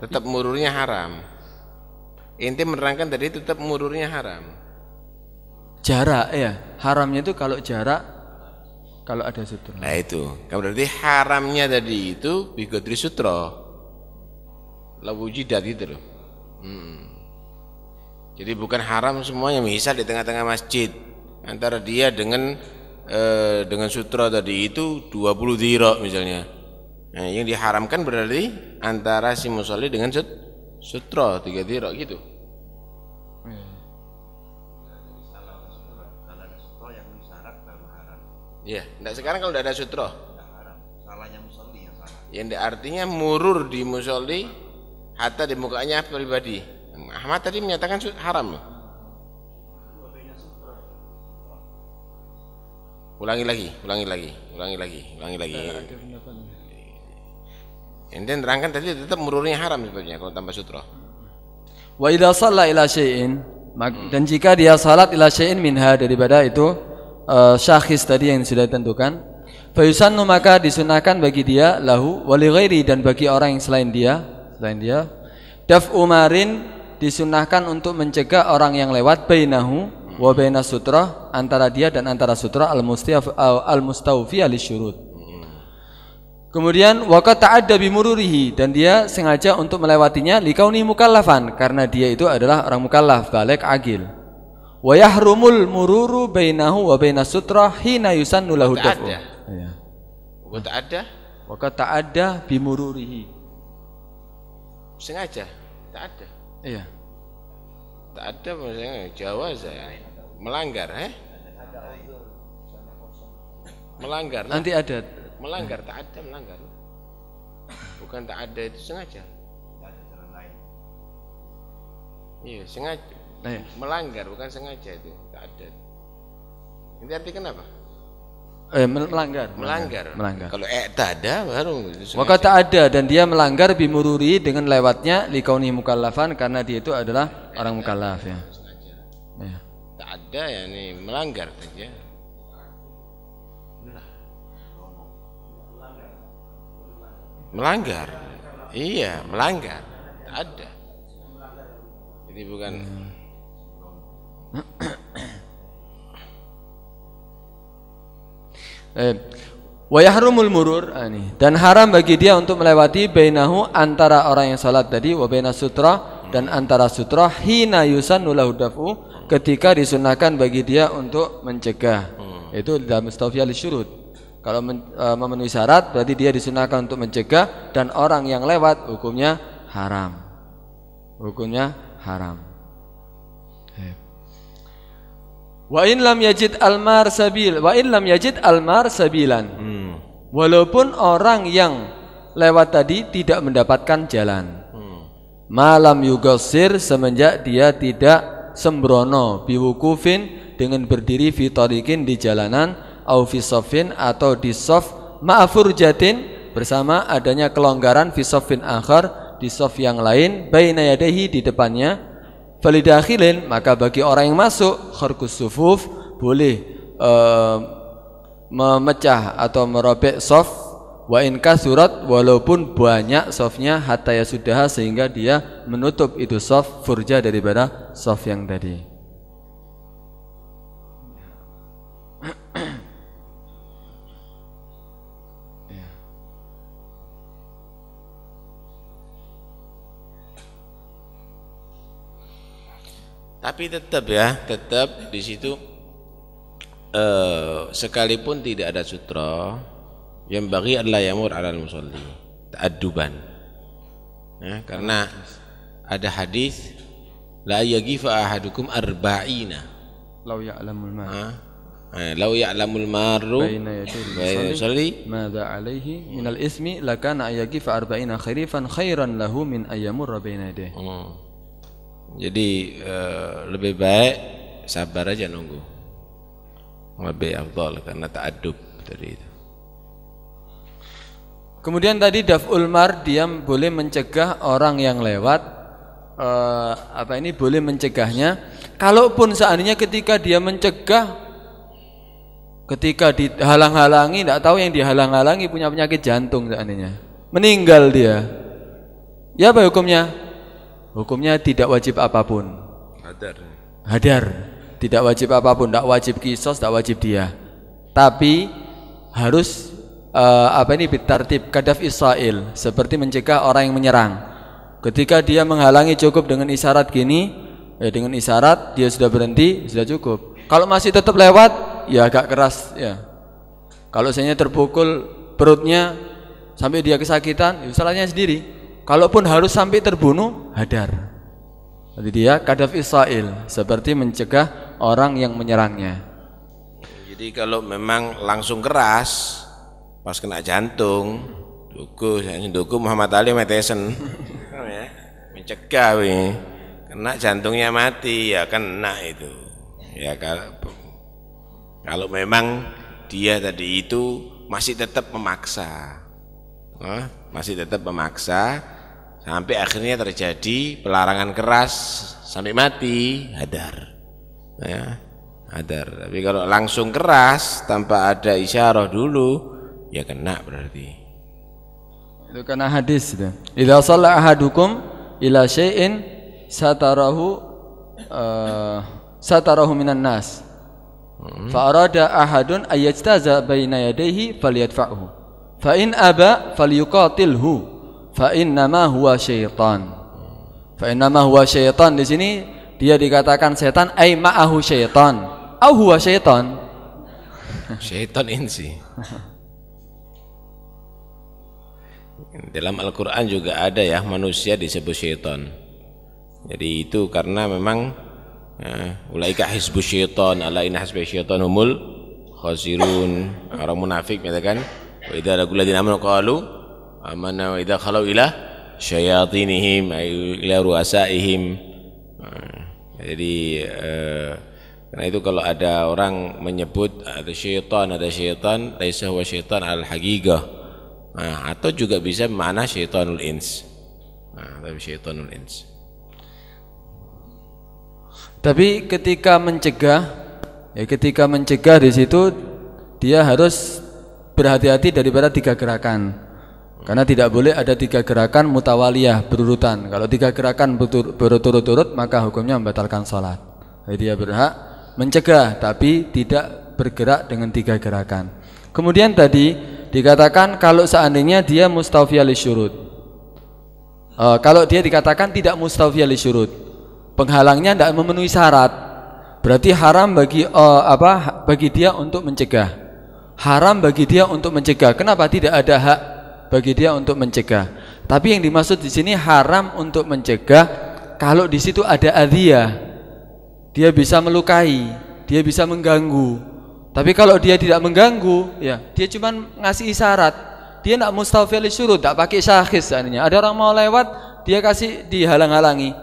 [SPEAKER 3] tetap mururnya haram. Inti menerangkan tadi
[SPEAKER 2] tetap mururnya haram. Jarak ya, haramnya itu kalau jarak kalau ada sutra. Nah itu,
[SPEAKER 3] kalau berarti haramnya tadi itu bigotri sutra. Lawujidat itu loh. Hmm. Jadi bukan haram semuanya misal di tengah-tengah masjid antara dia dengan eh, dengan sutra tadi itu 20 dirok misalnya Nah, yang diharamkan berarti antara si musolli dengan sut sutro tiga tiro gitu. Hmm. Iya, enggak sekarang kalau udah ada sutro?
[SPEAKER 4] Salahnya musolli
[SPEAKER 3] yang salah. artinya murur di musolli hatta di mukanya pribadi. Ahmad tadi menyatakan haram. Ulangi lagi, ulangi lagi, ulangi lagi, ulangi lagi dia terangkan tadi tetap mururnya haram sebetulnya kalau tanpa sutra.
[SPEAKER 2] Wa idza shalla ila syai'in dan jika dia salat ila syai'in minha daripada itu uh, syakhis tadi yang sudah ditentukan fa yusannu maka disunahkan bagi dia lahu wa li ghairi dan bagi orang yang selain dia selain dia daf umarin disunahkan untuk mencegah orang yang lewat bainahu wa bainas sutra antara dia dan antara sutra al mustawfi al syurut Kemudian wakat ta'adda bimururihi dan dia sengaja untuk melewatinya likauni mukallafan karena dia itu adalah orang mukallaf balik agil. Wa rumul mururu bainahu wa bainas sutra hina yusannu lahu daf'u. Ya. Wakat ta'adda wakat ta'adda bimururihi.
[SPEAKER 3] Sengaja tak ada. Iya. Tak ada maksudnya Jawa saya melanggar eh? Melanggar. Nah. Nanti ada melanggar tak ada melanggar bukan tak ada itu sengaja tidak ada cara lain iya sengaja nah, ya. melanggar bukan sengaja itu tak ada ini arti kenapa
[SPEAKER 2] eh melanggar melanggar, melanggar. kalau eh tak
[SPEAKER 3] ada baru maka tak
[SPEAKER 2] ada dan dia melanggar bimururi dengan lewatnya likauni mukallafan karena dia itu adalah orang mukallaf ya, ya.
[SPEAKER 3] tak ada ya ini melanggar saja melanggar iya melanggar ada ini bukan
[SPEAKER 2] eh, wayahrumul murur ah, ini dan haram bagi dia untuk melewati bainahu antara orang yang salat tadi wa baina sutra dan antara sutra hina yusannu lahu dafu ketika disunahkan bagi dia untuk mencegah hmm. itu dalam mustafiyal syurut kalau e, memenuhi syarat berarti dia disunahkan untuk mencegah dan orang yang lewat hukumnya haram. Hukumnya haram. Wa in lam yajid almar sabil, wa in lam yajid almar sabilan. Hmm. Walaupun orang yang lewat tadi tidak mendapatkan jalan. Hmm. Malam yugosir semenjak dia tidak sembrono biwukufin dengan berdiri fitorikin di jalanan au fisofin atau di sof jatin bersama adanya kelonggaran fisofin akhar di sof yang lain baina yadehi di depannya falidakhilin maka bagi orang yang masuk kharkus sufuf boleh uh, memecah atau merobek sof wa in surat walaupun banyak sofnya hatta ya sudah sehingga dia menutup itu sof furja daripada sof yang tadi
[SPEAKER 3] Tapi tetap ya, tetap di situ eh, sekalipun tidak ada sutra, yang bagi adalah yamur alal musalli, ta'adduban. Ya, karena ada hadis la yagifa ahadukum
[SPEAKER 2] arba'ina. law ya'lamul ma. Ha? Eh, law ya'lamul maru baina yadayhi yusalli madza alaihi minal ismi lakana ayagifa arba'ina khairifan khairan lahu min ayyamur baina yadayhi. Oh. Jadi eh, lebih baik sabar aja nunggu. Lebih afdal karena tak ta'addub tadi itu. Kemudian tadi daf'ul mar dia boleh mencegah orang yang lewat e, apa ini boleh mencegahnya. Kalaupun seandainya ketika dia mencegah ketika dihalang-halangi tidak tahu yang dihalang-halangi punya penyakit jantung seandainya meninggal dia ya apa hukumnya Hukumnya tidak wajib apapun. Hadar. Hadar. Tidak wajib apapun, tidak wajib kisos, tidak wajib dia. Tapi harus uh, apa ini bitartib kadaf Israel seperti mencegah orang yang menyerang. Ketika dia menghalangi cukup dengan isyarat gini, ya dengan isyarat dia sudah berhenti, sudah cukup. Kalau masih tetap lewat, ya agak keras ya. Kalau saya terpukul perutnya sampai dia kesakitan, ya salahnya sendiri kalaupun harus sampai terbunuh hadar jadi dia kadaf israel seperti mencegah orang yang menyerangnya
[SPEAKER 3] jadi kalau memang langsung keras pas kena jantung duku saya duku Muhammad Ali Metesen ya? mencegah ini kena jantungnya mati ya kena itu ya kalau kalau memang dia tadi itu masih tetap memaksa Hah? masih tetap memaksa sampai akhirnya terjadi pelarangan keras sampai mati hadar ya hadar tapi kalau langsung keras tanpa ada
[SPEAKER 2] isyarah dulu ya kena berarti itu karena hadis itu idza shalla ahadukum ila syai'in satarahu eh, satarahu minan nas hmm. fa arada ahadun ayyajtaza baina yadayhi falyadfa'hu Fa in aba falyuqatilhu fa innama huwa syaitan. Fa innama huwa syaitan di sini dia dikatakan setan ai ma'ahu syaitan. Au huwa syaitan.
[SPEAKER 3] Syaitan insi. Dalam Al-Qur'an juga ada ya manusia disebut syaitan. Jadi itu karena memang eh, ulaika hisbu syaitan ala inna hisbu syaitan humul khasirun orang munafik mengatakan wa idza laqul ladzina amanu qalu amanna wa idza khalu ila syayatinihim ila ruasaihim nah, jadi eh, karena itu kalau ada orang menyebut ada syaitan ada syaitan laisa huwa syaitan al haqiqah nah, atau juga bisa mana syaitanul
[SPEAKER 2] ins nah, tapi syaitanul ins tapi ketika mencegah ya ketika mencegah di situ dia harus berhati-hati daripada tiga gerakan karena tidak boleh ada tiga gerakan mutawaliyah berurutan kalau tiga gerakan berturut-turut maka hukumnya membatalkan sholat jadi dia berhak mencegah tapi tidak bergerak dengan tiga gerakan kemudian tadi dikatakan kalau seandainya dia mustawfiyah li syurut e, kalau dia dikatakan tidak mustawfiyah li syurut penghalangnya tidak memenuhi syarat berarti haram bagi e, apa bagi dia untuk mencegah haram bagi dia untuk mencegah. Kenapa tidak ada hak bagi dia untuk mencegah? Tapi yang dimaksud di sini haram untuk mencegah kalau di situ ada adia, Dia bisa melukai, dia bisa mengganggu. Tapi kalau dia tidak mengganggu, ya, dia cuma ngasih isyarat. Dia tidak mustafil syurut, tidak pakai syakhis seandainya. Ada orang mau lewat, dia kasih dihalang-halangi.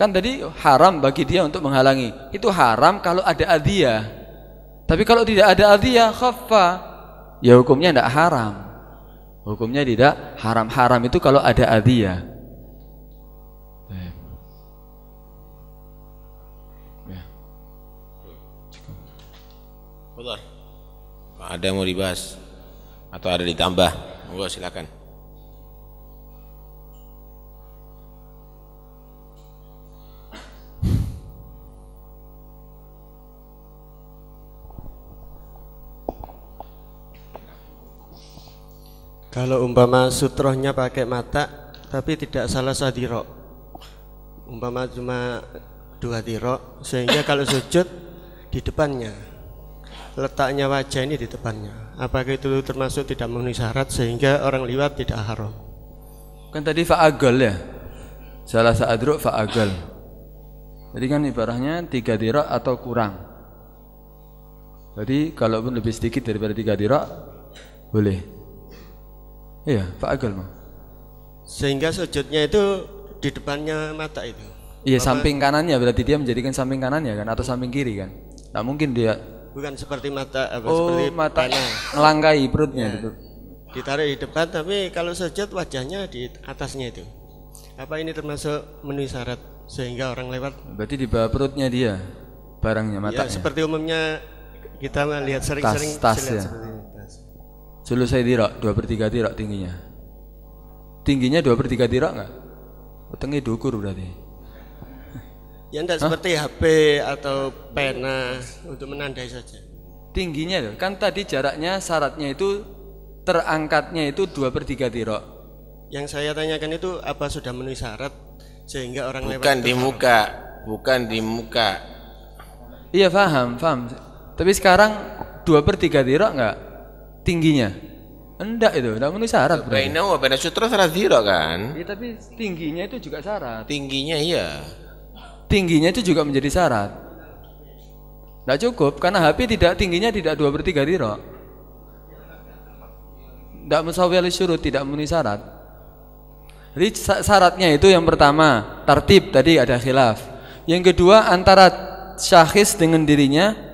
[SPEAKER 2] Kan tadi haram bagi dia untuk menghalangi. Itu haram kalau ada adia. Tapi kalau tidak ada adiyah khaffa, ya hukumnya tidak haram. Hukumnya tidak haram. Haram itu kalau ada adiyah. Ya. Ada
[SPEAKER 3] yang mau dibahas atau ada ditambah? Monggo silakan.
[SPEAKER 4] Kalau umpama sutrohnya pakai mata tapi tidak salah sadiro umpama cuma dua tiro sehingga kalau sujud di depannya letaknya wajah ini di depannya apakah itu termasuk tidak memenuhi syarat sehingga orang liwat tidak haram kan
[SPEAKER 2] tadi fa'agal ya salah sadiro fa'agal jadi kan ibaratnya tiga tiro atau kurang jadi kalaupun lebih sedikit daripada tiga tiro boleh Iya, Pak Agel mau.
[SPEAKER 4] Sehingga sujudnya itu di depannya mata itu. Iya, Bapak, samping kanannya berarti dia menjadikan
[SPEAKER 2] samping kanannya kan atau samping kiri kan? Nah, mungkin dia
[SPEAKER 4] bukan seperti mata apa oh, seperti mata melangkai perutnya ya. itu. Ditarik di depan tapi kalau sujud wajahnya di atasnya itu. Apa ini termasuk menuhi syarat sehingga orang lewat?
[SPEAKER 2] Berarti di bawah perutnya dia barangnya iya, mata. Ya, seperti
[SPEAKER 4] umumnya kita melihat sering-sering tas, tas ya.
[SPEAKER 2] Selesai tirak, dua per tiga tirak tingginya. Tingginya dua per tiga tirak nggak? Tengah dukur berarti.
[SPEAKER 4] Ya enggak Hah? seperti HP atau pena untuk menandai saja. Tingginya kan tadi jaraknya
[SPEAKER 2] syaratnya itu terangkatnya itu dua per tiga tirak.
[SPEAKER 4] Yang saya tanyakan itu apa sudah memenuhi syarat sehingga orang bukan lewat di muka, bukan di muka. Iya paham, paham.
[SPEAKER 2] Tapi sekarang dua per tiga tirak nggak? tingginya? Enggak itu, enggak memenuhi syarat. Baina wa baina sutra syarat
[SPEAKER 3] zero kan?
[SPEAKER 2] Ya, tapi tingginya itu juga syarat. Tingginya iya. Tingginya itu juga menjadi syarat. Enggak cukup karena HP tidak tingginya tidak dua per 3 zero. Enggak musawi syurut, tidak memenuhi syarat. Jadi syaratnya itu yang pertama, tertib tadi ada khilaf. Yang kedua antara syahis dengan dirinya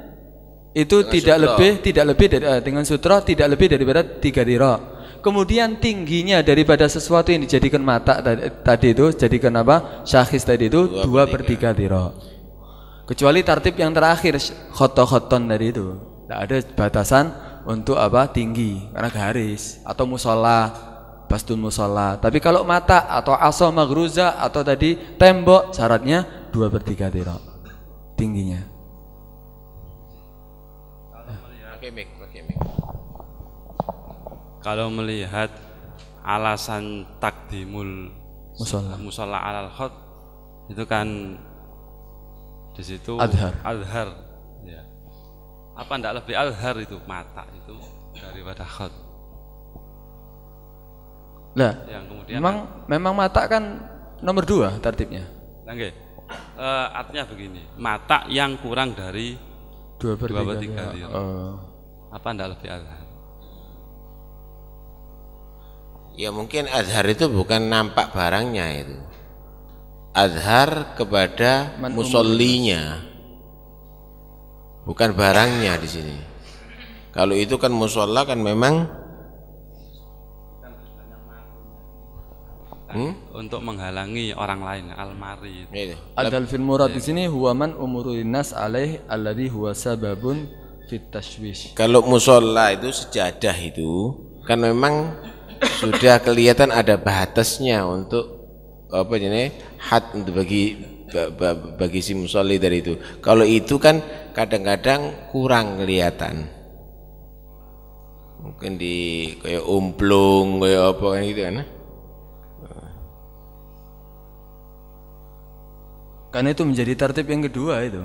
[SPEAKER 2] itu dengan tidak sutra. lebih tidak lebih dari eh, dengan sutra tidak lebih daripada tiga dira. Kemudian tingginya daripada sesuatu yang dijadikan mata tadi, tadi itu jadikan apa syahis tadi itu dua, dua per tiga dira. Kecuali tartib yang terakhir khoto khoton dari itu tidak ada batasan untuk apa tinggi karena garis atau musola bastun musola. Tapi kalau mata atau aso magruza atau tadi tembok syaratnya dua per tiga dira
[SPEAKER 4] tingginya. kalau melihat alasan takdimul musola musola alal khot itu kan di situ adhar, adhar. Ya. apa ndak lebih adhar itu mata itu daripada khot
[SPEAKER 2] lah yang kemudian memang kan, memang mata kan nomor dua tertibnya
[SPEAKER 4] Oke. Uh, eh, artinya begini mata yang kurang dari dua per tiga, tiga, oh. apa ndak lebih adhar Ya mungkin azhar
[SPEAKER 3] itu bukan nampak barangnya itu. Azhar kepada musolinya musollinya. Bukan barangnya di sini. Kalau itu kan
[SPEAKER 2] musola kan memang hmm?
[SPEAKER 4] untuk menghalangi orang lain almari itu. Adal murad di iya. sini
[SPEAKER 2] huwa man nas alaih alladhi huwa sababun fit
[SPEAKER 4] Kalau musola itu
[SPEAKER 3] sejadah itu kan memang sudah kelihatan ada batasnya untuk apa jenis hat untuk bagi bagi si musolli dari itu. Kalau itu kan kadang-kadang kurang kelihatan.
[SPEAKER 2] Mungkin di kayak umplung, kayak apa kan gitu kan. Ya? Karena itu menjadi tertib yang kedua itu.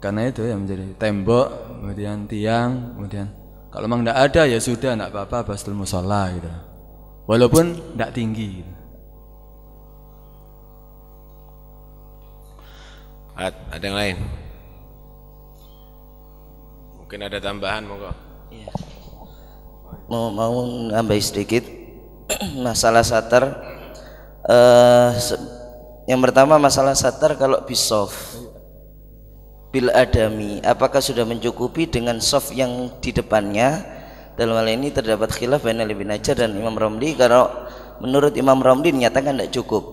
[SPEAKER 2] Karena itu yang menjadi tembok, kemudian tiang, kemudian kalau memang tidak ada ya sudah, tidak apa-apa bastul musola gitu. Walaupun tidak tinggi. Gitu. Ada
[SPEAKER 5] yang lain?
[SPEAKER 3] Mungkin ada tambahan monggo. Iya.
[SPEAKER 5] Mau mau nambah sedikit *clears throat* masalah sater. Eh, yang pertama masalah sater kalau bisoft bil adami apakah sudah mencukupi dengan sof yang di depannya dalam hal ini terdapat khilaf Ali bin Ajar dan Imam Romli kalau menurut Imam Romli dinyatakan tidak cukup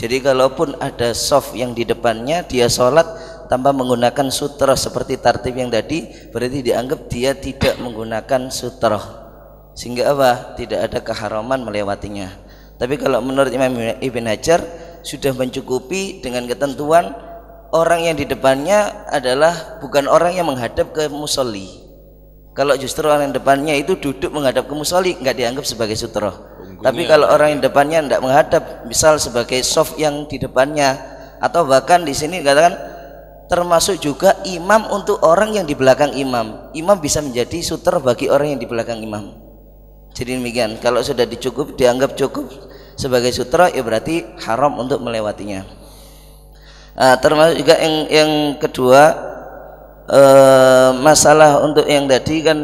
[SPEAKER 5] jadi kalaupun ada sof yang di depannya dia sholat tanpa menggunakan sutra seperti tartib yang tadi berarti dianggap dia tidak menggunakan sutra sehingga apa tidak ada keharaman melewatinya tapi kalau menurut Imam Ibn Hajar sudah mencukupi dengan ketentuan orang yang di depannya adalah bukan orang yang menghadap ke musoli kalau justru orang yang depannya itu duduk menghadap ke musoli nggak dianggap sebagai sutroh tapi kalau orang yang depannya tidak menghadap misal sebagai soft yang di depannya atau bahkan di sini katakan termasuk juga imam untuk orang yang di belakang imam imam bisa menjadi suter bagi orang yang di belakang imam jadi demikian kalau sudah dicukup dianggap cukup sebagai sutra ya berarti haram untuk melewatinya nah, termasuk juga yang yang kedua eh, masalah untuk yang tadi kan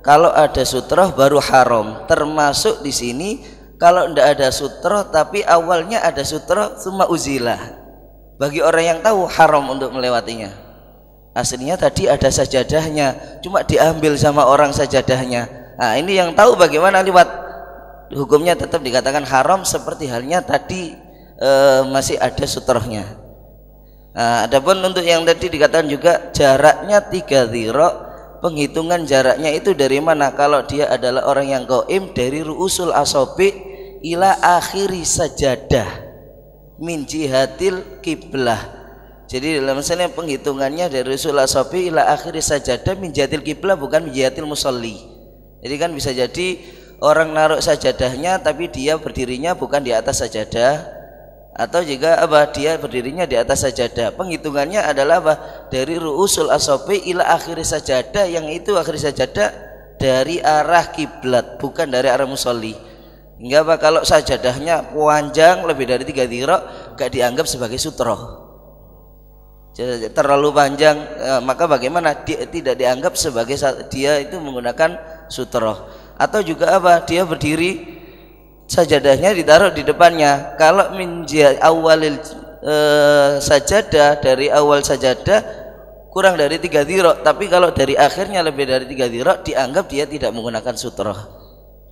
[SPEAKER 5] kalau ada sutroh baru haram termasuk di sini kalau tidak ada sutroh tapi awalnya ada sutroh cuma uzilah bagi orang yang tahu haram untuk melewatinya aslinya tadi ada sajadahnya cuma diambil sama orang sajadahnya nah ini yang tahu bagaimana lewat hukumnya tetap dikatakan haram seperti halnya tadi e, masih ada sutrohnya Nah, adapun untuk yang tadi dikatakan juga jaraknya tiga zirok penghitungan jaraknya itu dari mana kalau dia adalah orang yang goim dari ruusul asobi ila akhiri sajadah min jihatil kiblah jadi dalam misalnya penghitungannya dari ruusul asobi ila akhiri sajadah min jihatil kiblah bukan min jihatil musalli jadi kan bisa jadi orang naruh sajadahnya tapi dia berdirinya bukan di atas sajadah atau juga apa dia berdirinya di atas sajadah penghitungannya adalah apa dari ruusul asopi ila akhir sajadah yang itu akhir sajadah dari arah kiblat bukan dari arah musolli hingga apa kalau sajadahnya panjang lebih dari tiga dirok gak dianggap sebagai sutro terlalu panjang e, maka bagaimana dia tidak dianggap sebagai dia itu menggunakan sutro atau juga apa dia berdiri sajadahnya ditaruh di depannya kalau minja awal e, sajadah dari awal sajadah kurang dari tiga dirok tapi kalau dari akhirnya lebih dari tiga dirok dianggap dia tidak menggunakan sutroh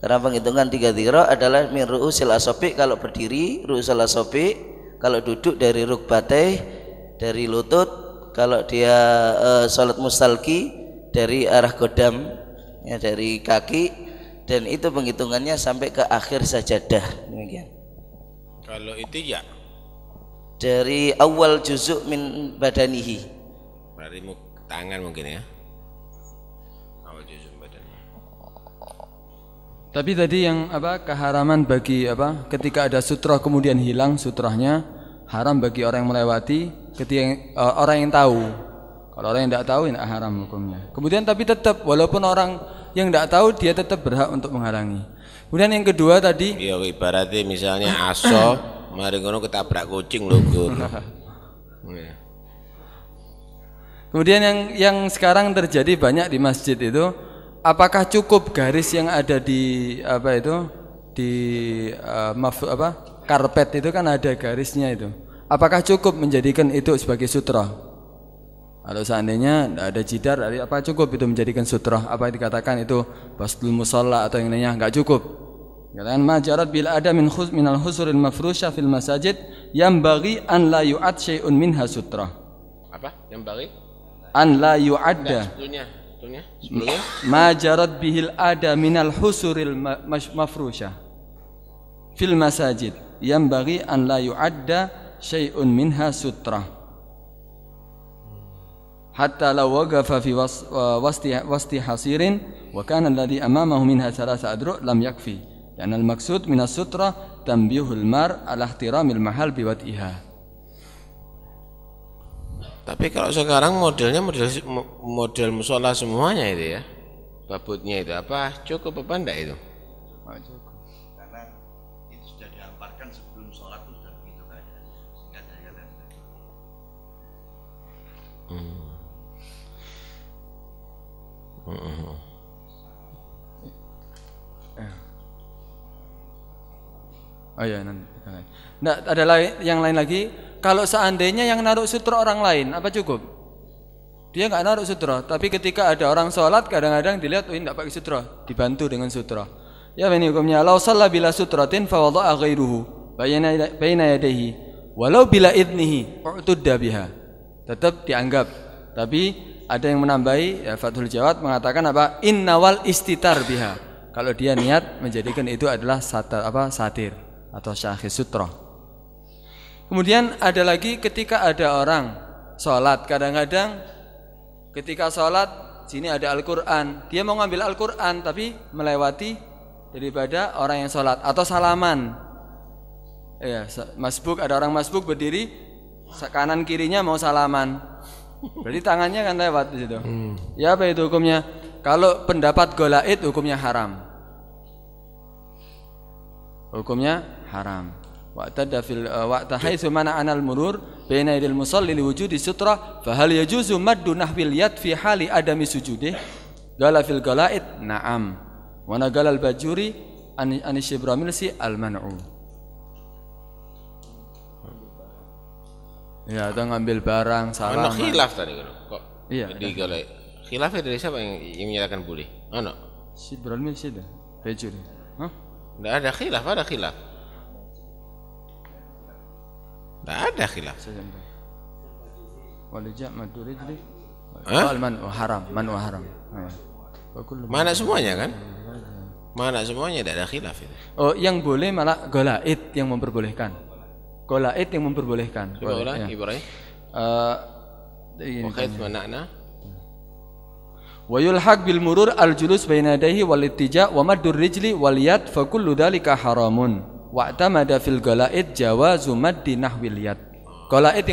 [SPEAKER 5] karena penghitungan tiga dirok adalah min ru'usil asopi kalau berdiri ru'usil asopi kalau duduk dari rukbatai dari lutut kalau dia e, sholat mustalki dari arah godam ya, dari kaki dan itu penghitungannya sampai ke akhir sajadah demikian
[SPEAKER 3] kalau itu ya
[SPEAKER 5] dari awal juzuk min badanihi dari tangan mungkin ya
[SPEAKER 3] awal juzuk badanihi
[SPEAKER 2] tapi tadi yang apa keharaman bagi apa ketika ada sutra kemudian hilang sutrahnya haram bagi orang yang melewati ketika uh, orang yang tahu kalau orang yang tidak tahu ini haram hukumnya kemudian tapi tetap walaupun orang yang tidak tahu dia tetap berhak untuk menghalangi. Kemudian yang kedua tadi. Ya ibaratnya misalnya aso, *coughs* mari ngono ketabrak kucing lho *laughs* iya. Kemudian yang yang sekarang terjadi banyak di masjid itu, apakah cukup garis yang ada di apa itu di uh, eh, maaf apa karpet itu kan ada garisnya itu. Apakah cukup menjadikan itu sebagai sutra? Kalau seandainya tidak ada jidar, ada apa cukup itu menjadikan sutra Apa yang dikatakan itu baslul musalla atau yang lainnya enggak cukup? Katakan majarat bila ada min khus al husurin mafrusha fil masajid yang bagi an la yu'ad shayun minha sutroh.
[SPEAKER 3] Apa? Yang bagi?
[SPEAKER 2] An la yu'adda.
[SPEAKER 3] Sebelumnya, sebelumnya,
[SPEAKER 2] Majarat bihil ada min husuril mafrusha fil masajid yang bagi an la yu'adda shayun minha sutroh hatta law waqafa fi wasti wasti hasirin wa kana alladhi amamahu minha thalatha adru' lam yakfi yani al maqsud لأن المقصود من السترة تنبيه المرء على mahal bi بوضعها
[SPEAKER 3] Tapi kalau sekarang modelnya model model musola semuanya itu ya. Babutnya itu apa? Cukup apa enggak itu?
[SPEAKER 4] mm Hmm.
[SPEAKER 2] Oh ya, nanti. Nah, ada lain, yang lain lagi. Kalau seandainya yang naruh sutra orang lain, apa cukup? Dia nggak naruh sutra, tapi ketika ada orang sholat, kadang-kadang dilihat, oh ini nggak pakai sutra, dibantu dengan sutra. Ya, ini hukumnya. Allah salah bila sutratin, fawadah agairuhu, bayna yadehi. Walau bila idnihi, u'tudda biha. Tetap dianggap. Tapi ada yang menambahi ya, Fathul Jawad mengatakan apa innawal istitar biha kalau dia niat menjadikan itu adalah satar apa satir atau syahid sutra kemudian ada lagi ketika ada orang sholat kadang-kadang ketika sholat sini ada Al-Quran dia mau ngambil Al-Quran tapi melewati daripada orang yang sholat atau salaman ya masbuk ada orang masbuk berdiri kanan kirinya mau salaman Berarti tangannya kan lewat di situ. Hmm. Ya apa itu hukumnya? Kalau pendapat golait hukumnya haram. Hukumnya haram. Wa'tada fil eh, waktu hai mana anal murur musol lili wujud di sutra fahal ya juzu madu nahwil yat fi hali adami sujudih? Gala fil golait na'am. wana galal bajuri an anisybramilsi al man'u. Ya, atau ngambil barang salah.
[SPEAKER 3] Ono khilaf tadi kok. Iya. Di kalau khilaf dari siapa yang, yang menyatakan boleh? Ono.
[SPEAKER 2] Si Bralmi sih dah. Bejur. Hah? Enggak
[SPEAKER 3] ada khilaf, ada khilaf.
[SPEAKER 2] Enggak ada khilaf. jam maturid deh. Soal man haram, man haram. Nah, Mana semuanya kan?
[SPEAKER 3] Mana semuanya tidak ada khilaf itu.
[SPEAKER 2] Oh, yang boleh malah golait yang memperbolehkan. Kolait yang memperbolehkan. Kolait, ya.
[SPEAKER 3] Ibrahim. Uh, eh, Wakait manakna.
[SPEAKER 2] Wa bil murur al julus baina yadayhi wa maddur rijli wal yad fa haramun. Wa tamada fil qalaid jawazu maddi nahwil yang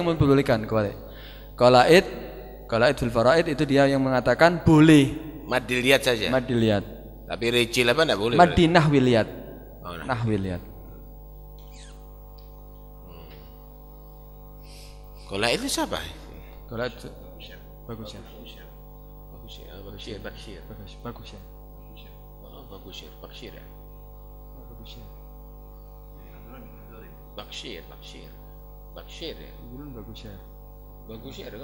[SPEAKER 2] memperbolehkan Kolaid. Kolaid. Kolaid fil faraid itu dia yang mengatakan boleh Madiliyat saja. Madiliyat. Tapi rijil apa tidak boleh? Madinah wiliyat. Oh, nah. Nahwil
[SPEAKER 3] Golek itu siapa?
[SPEAKER 2] Golek itu bagus ya. Bagus ya, bagus ya, bagus ya. Bagus, bagus ya.
[SPEAKER 3] Oh, ya. bagus ya, bagus ya. Bagus ya. Bagus ya. Bagus ya. ya. bagus ya. Bagus ya Bagus ya.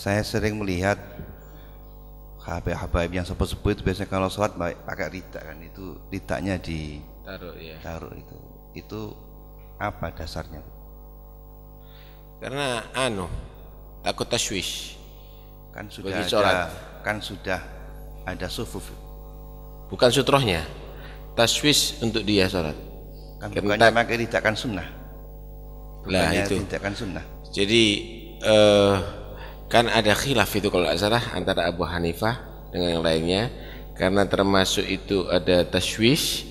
[SPEAKER 4] saya sering melihat habaib-habaib yang sepuh-sepuh itu biasanya kalau sholat pakai rita kan itu ritanya di taruh ya taruh itu itu apa dasarnya
[SPEAKER 3] karena anu takut taswih kan sudah Bagi ada kan sudah ada sufuf bukan sutrohnya taswih untuk dia sholat kan Karena bukannya pakai rita kan sunnah bukannya lah itu sunnah jadi eh, uh, kan ada khilaf itu kalau tidak salah antara Abu Hanifah dengan yang lainnya karena termasuk itu ada tashwish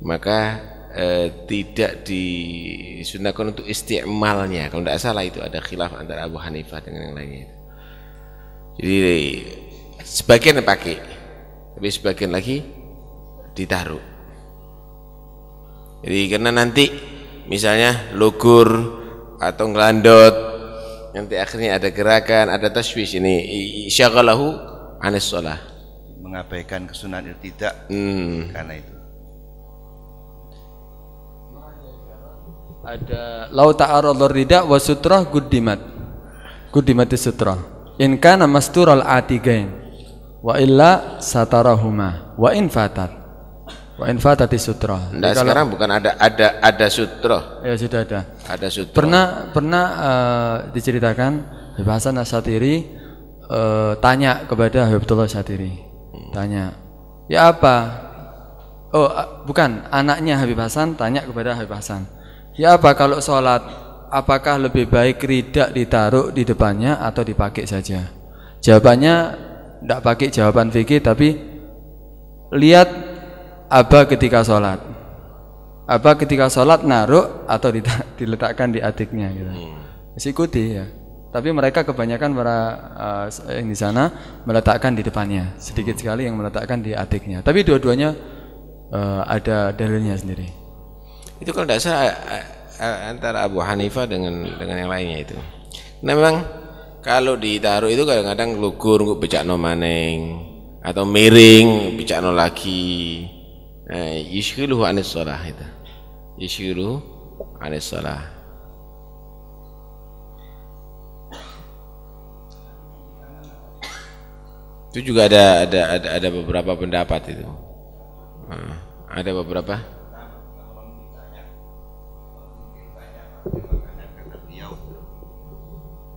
[SPEAKER 3] maka eh, tidak disunahkan untuk istimalnya kalau tidak salah itu ada khilaf antara Abu Hanifah dengan yang lainnya jadi sebagian pakai tapi sebagian lagi ditaruh jadi karena nanti misalnya lugur atau ngelandot nanti akhirnya ada gerakan ada tashwish ini syaghalahu anis sholah
[SPEAKER 2] mengabaikan itu tidak hmm. karena itu ada lau ta'arradhar rida wa sutrah gudimat gudimati sutrah in kana mastural atigain wa illa satarahuma wa in fatat Wa tadi sutro. sutra. Nah, sekarang
[SPEAKER 3] bukan ada ada ada sutra. Ya sudah ada. Ada sutra. Pernah
[SPEAKER 2] pernah uh, diceritakan Hasan Asatiri uh, eh, tanya kepada Habibullah Asatiri. Tanya, "Ya apa?" Oh, uh, bukan, anaknya Habib Hasan tanya kepada Habib Hasan. "Ya apa kalau sholat apakah lebih baik ridak ditaruh di depannya atau dipakai saja?" Jawabannya tidak pakai jawaban fikih tapi lihat aba ketika sholat apa ketika sholat naruh atau *laughs* diletakkan di atiknya gitu hmm. ikuti ya tapi mereka kebanyakan para uh, eh, yang di sana meletakkan di depannya sedikit hmm. sekali yang meletakkan di atiknya tapi dua-duanya uh, ada dalilnya sendiri
[SPEAKER 3] itu kalau dasar eh, antara Abu Hanifah dengan dengan yang lainnya itu nah memang kalau ditaruh itu kadang-kadang lugur untuk becak no maning atau miring becak no lagi Eh, yishghiluhu anis sholah itu. Yishghiluhu anis sholah Itu juga ada ada ada, ada beberapa pendapat itu. Ah, ada beberapa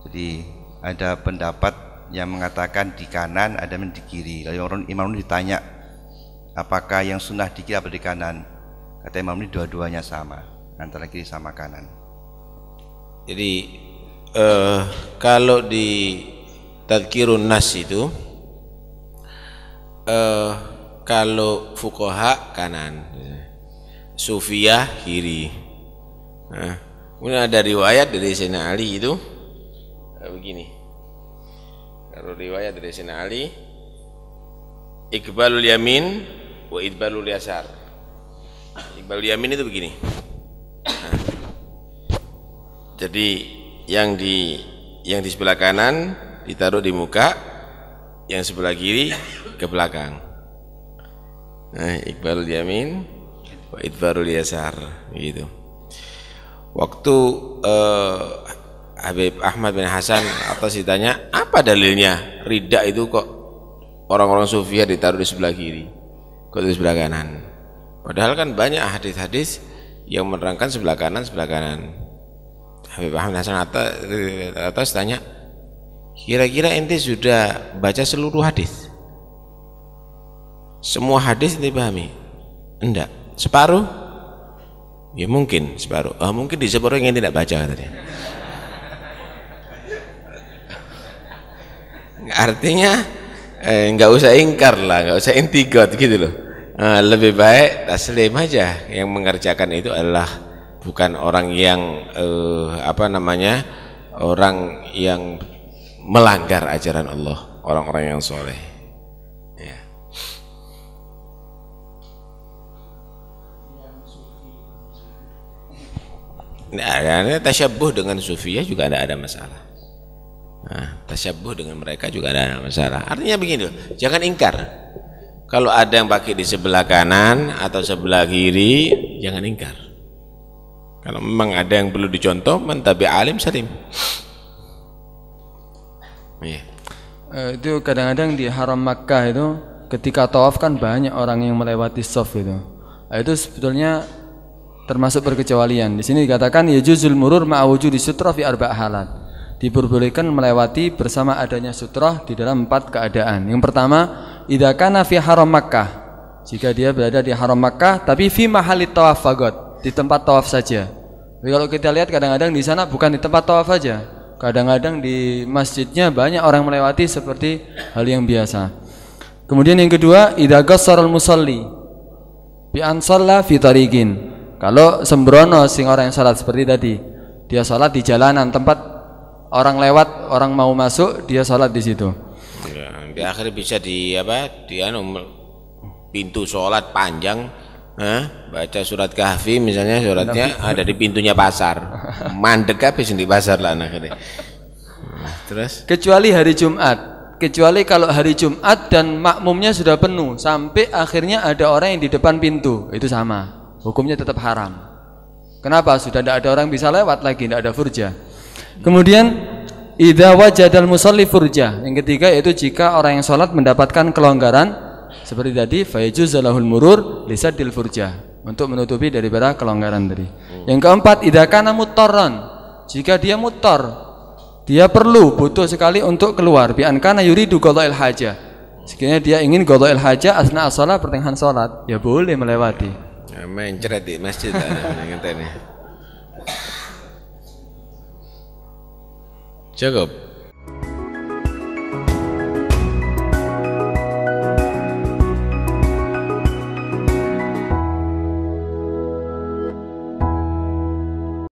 [SPEAKER 4] Jadi ada pendapat yang mengatakan di kanan ada yang di kiri. Lalu orang imam ditanya apakah yang sunnah di kiri atau di kanan kata Imam ini dua-duanya sama antara kiri sama kanan jadi eh,
[SPEAKER 3] kalau di tadkirun nas itu eh, kalau fukoha kanan sufiah kiri nah, kemudian ada riwayat dari Sina Ali itu eh, begini kalau riwayat dari Sina Ali Iqbalul Yamin wa idbalul yasar Iqbal Yamin itu begini. jadi yang di yang di sebelah kanan ditaruh di muka, yang sebelah kiri ke belakang. Nah, Iqbal Yamin wa Idbarul Yasar gitu. Waktu eh, Habib Ahmad bin Hasan atas ditanya, apa dalilnya ridha itu kok orang-orang sufiah ditaruh di sebelah kiri? kudus sebelah kanan padahal kan banyak hadis-hadis yang menerangkan sebelah kanan sebelah kanan Habib Ahmad Hasan atas tanya kira-kira ente sudah baca seluruh hadis semua hadis ente pahami enggak separuh ya mungkin separuh oh, mungkin di separuh yang ente tidak baca katanya *laughs* artinya eh, nggak usah ingkar lah enggak usah intigot gitu loh Eh, lebih baik taslim aja yang mengerjakan itu adalah bukan orang yang uh, apa namanya orang yang melanggar ajaran Allah orang-orang yang soleh ya. Nah, tasyabuh dengan sufi juga tidak ada masalah nah, tasyabuh dengan mereka juga tidak ada masalah artinya begini jangan ingkar kalau ada yang pakai di sebelah kanan atau sebelah kiri, jangan ingkar. Kalau memang ada yang perlu dicontoh, mentabi alim salim.
[SPEAKER 2] Yeah. Iya. Uh, itu kadang-kadang di haram Makkah itu ketika tawaf kan banyak orang yang melewati sof itu. Uh, itu sebetulnya termasuk perkecualian. Di sini dikatakan ya juzul murur ma'awuju di sutra fi arba' halat. Diperbolehkan melewati bersama adanya sutra di dalam empat keadaan. Yang pertama idza kana fi haram Makkah. Jika dia berada di haram Makkah tapi fi mahalit tawaf fagot, di tempat tawaf saja. Tapi kalau kita lihat kadang-kadang di sana bukan di tempat tawaf saja. Kadang-kadang di masjidnya banyak orang melewati seperti hal yang biasa. Kemudian yang kedua, idza ghassara musalli bi an fi tariqin. Kalau sembrono sing orang yang salat seperti tadi, dia salat di jalanan tempat orang lewat, orang mau masuk, dia salat di situ.
[SPEAKER 3] Ya di akhir bisa di apa di anu pintu sholat panjang Hah? baca surat kahfi misalnya suratnya ada di pintunya pasar mandek habis di pasar lah nah,
[SPEAKER 2] terus kecuali hari Jumat kecuali kalau hari Jumat dan makmumnya sudah penuh sampai akhirnya ada orang yang di depan pintu itu sama hukumnya tetap haram kenapa sudah tidak ada orang bisa lewat lagi tidak ada furja kemudian Idza wajadal musalli furja. Yang ketiga yaitu jika orang yang sholat mendapatkan kelonggaran seperti tadi fayajuz zalahul murur lisadil furja untuk menutupi daripada kelonggaran tadi. Yang keempat idza kana mutarran. Jika dia mutar, dia perlu butuh sekali untuk keluar bi an kana yuridu qada'il haja. Sekiranya dia ingin qada'il haja asna as pertengahan salat, ya boleh melewati. Ya, mencret di masjid
[SPEAKER 3] ada 这个。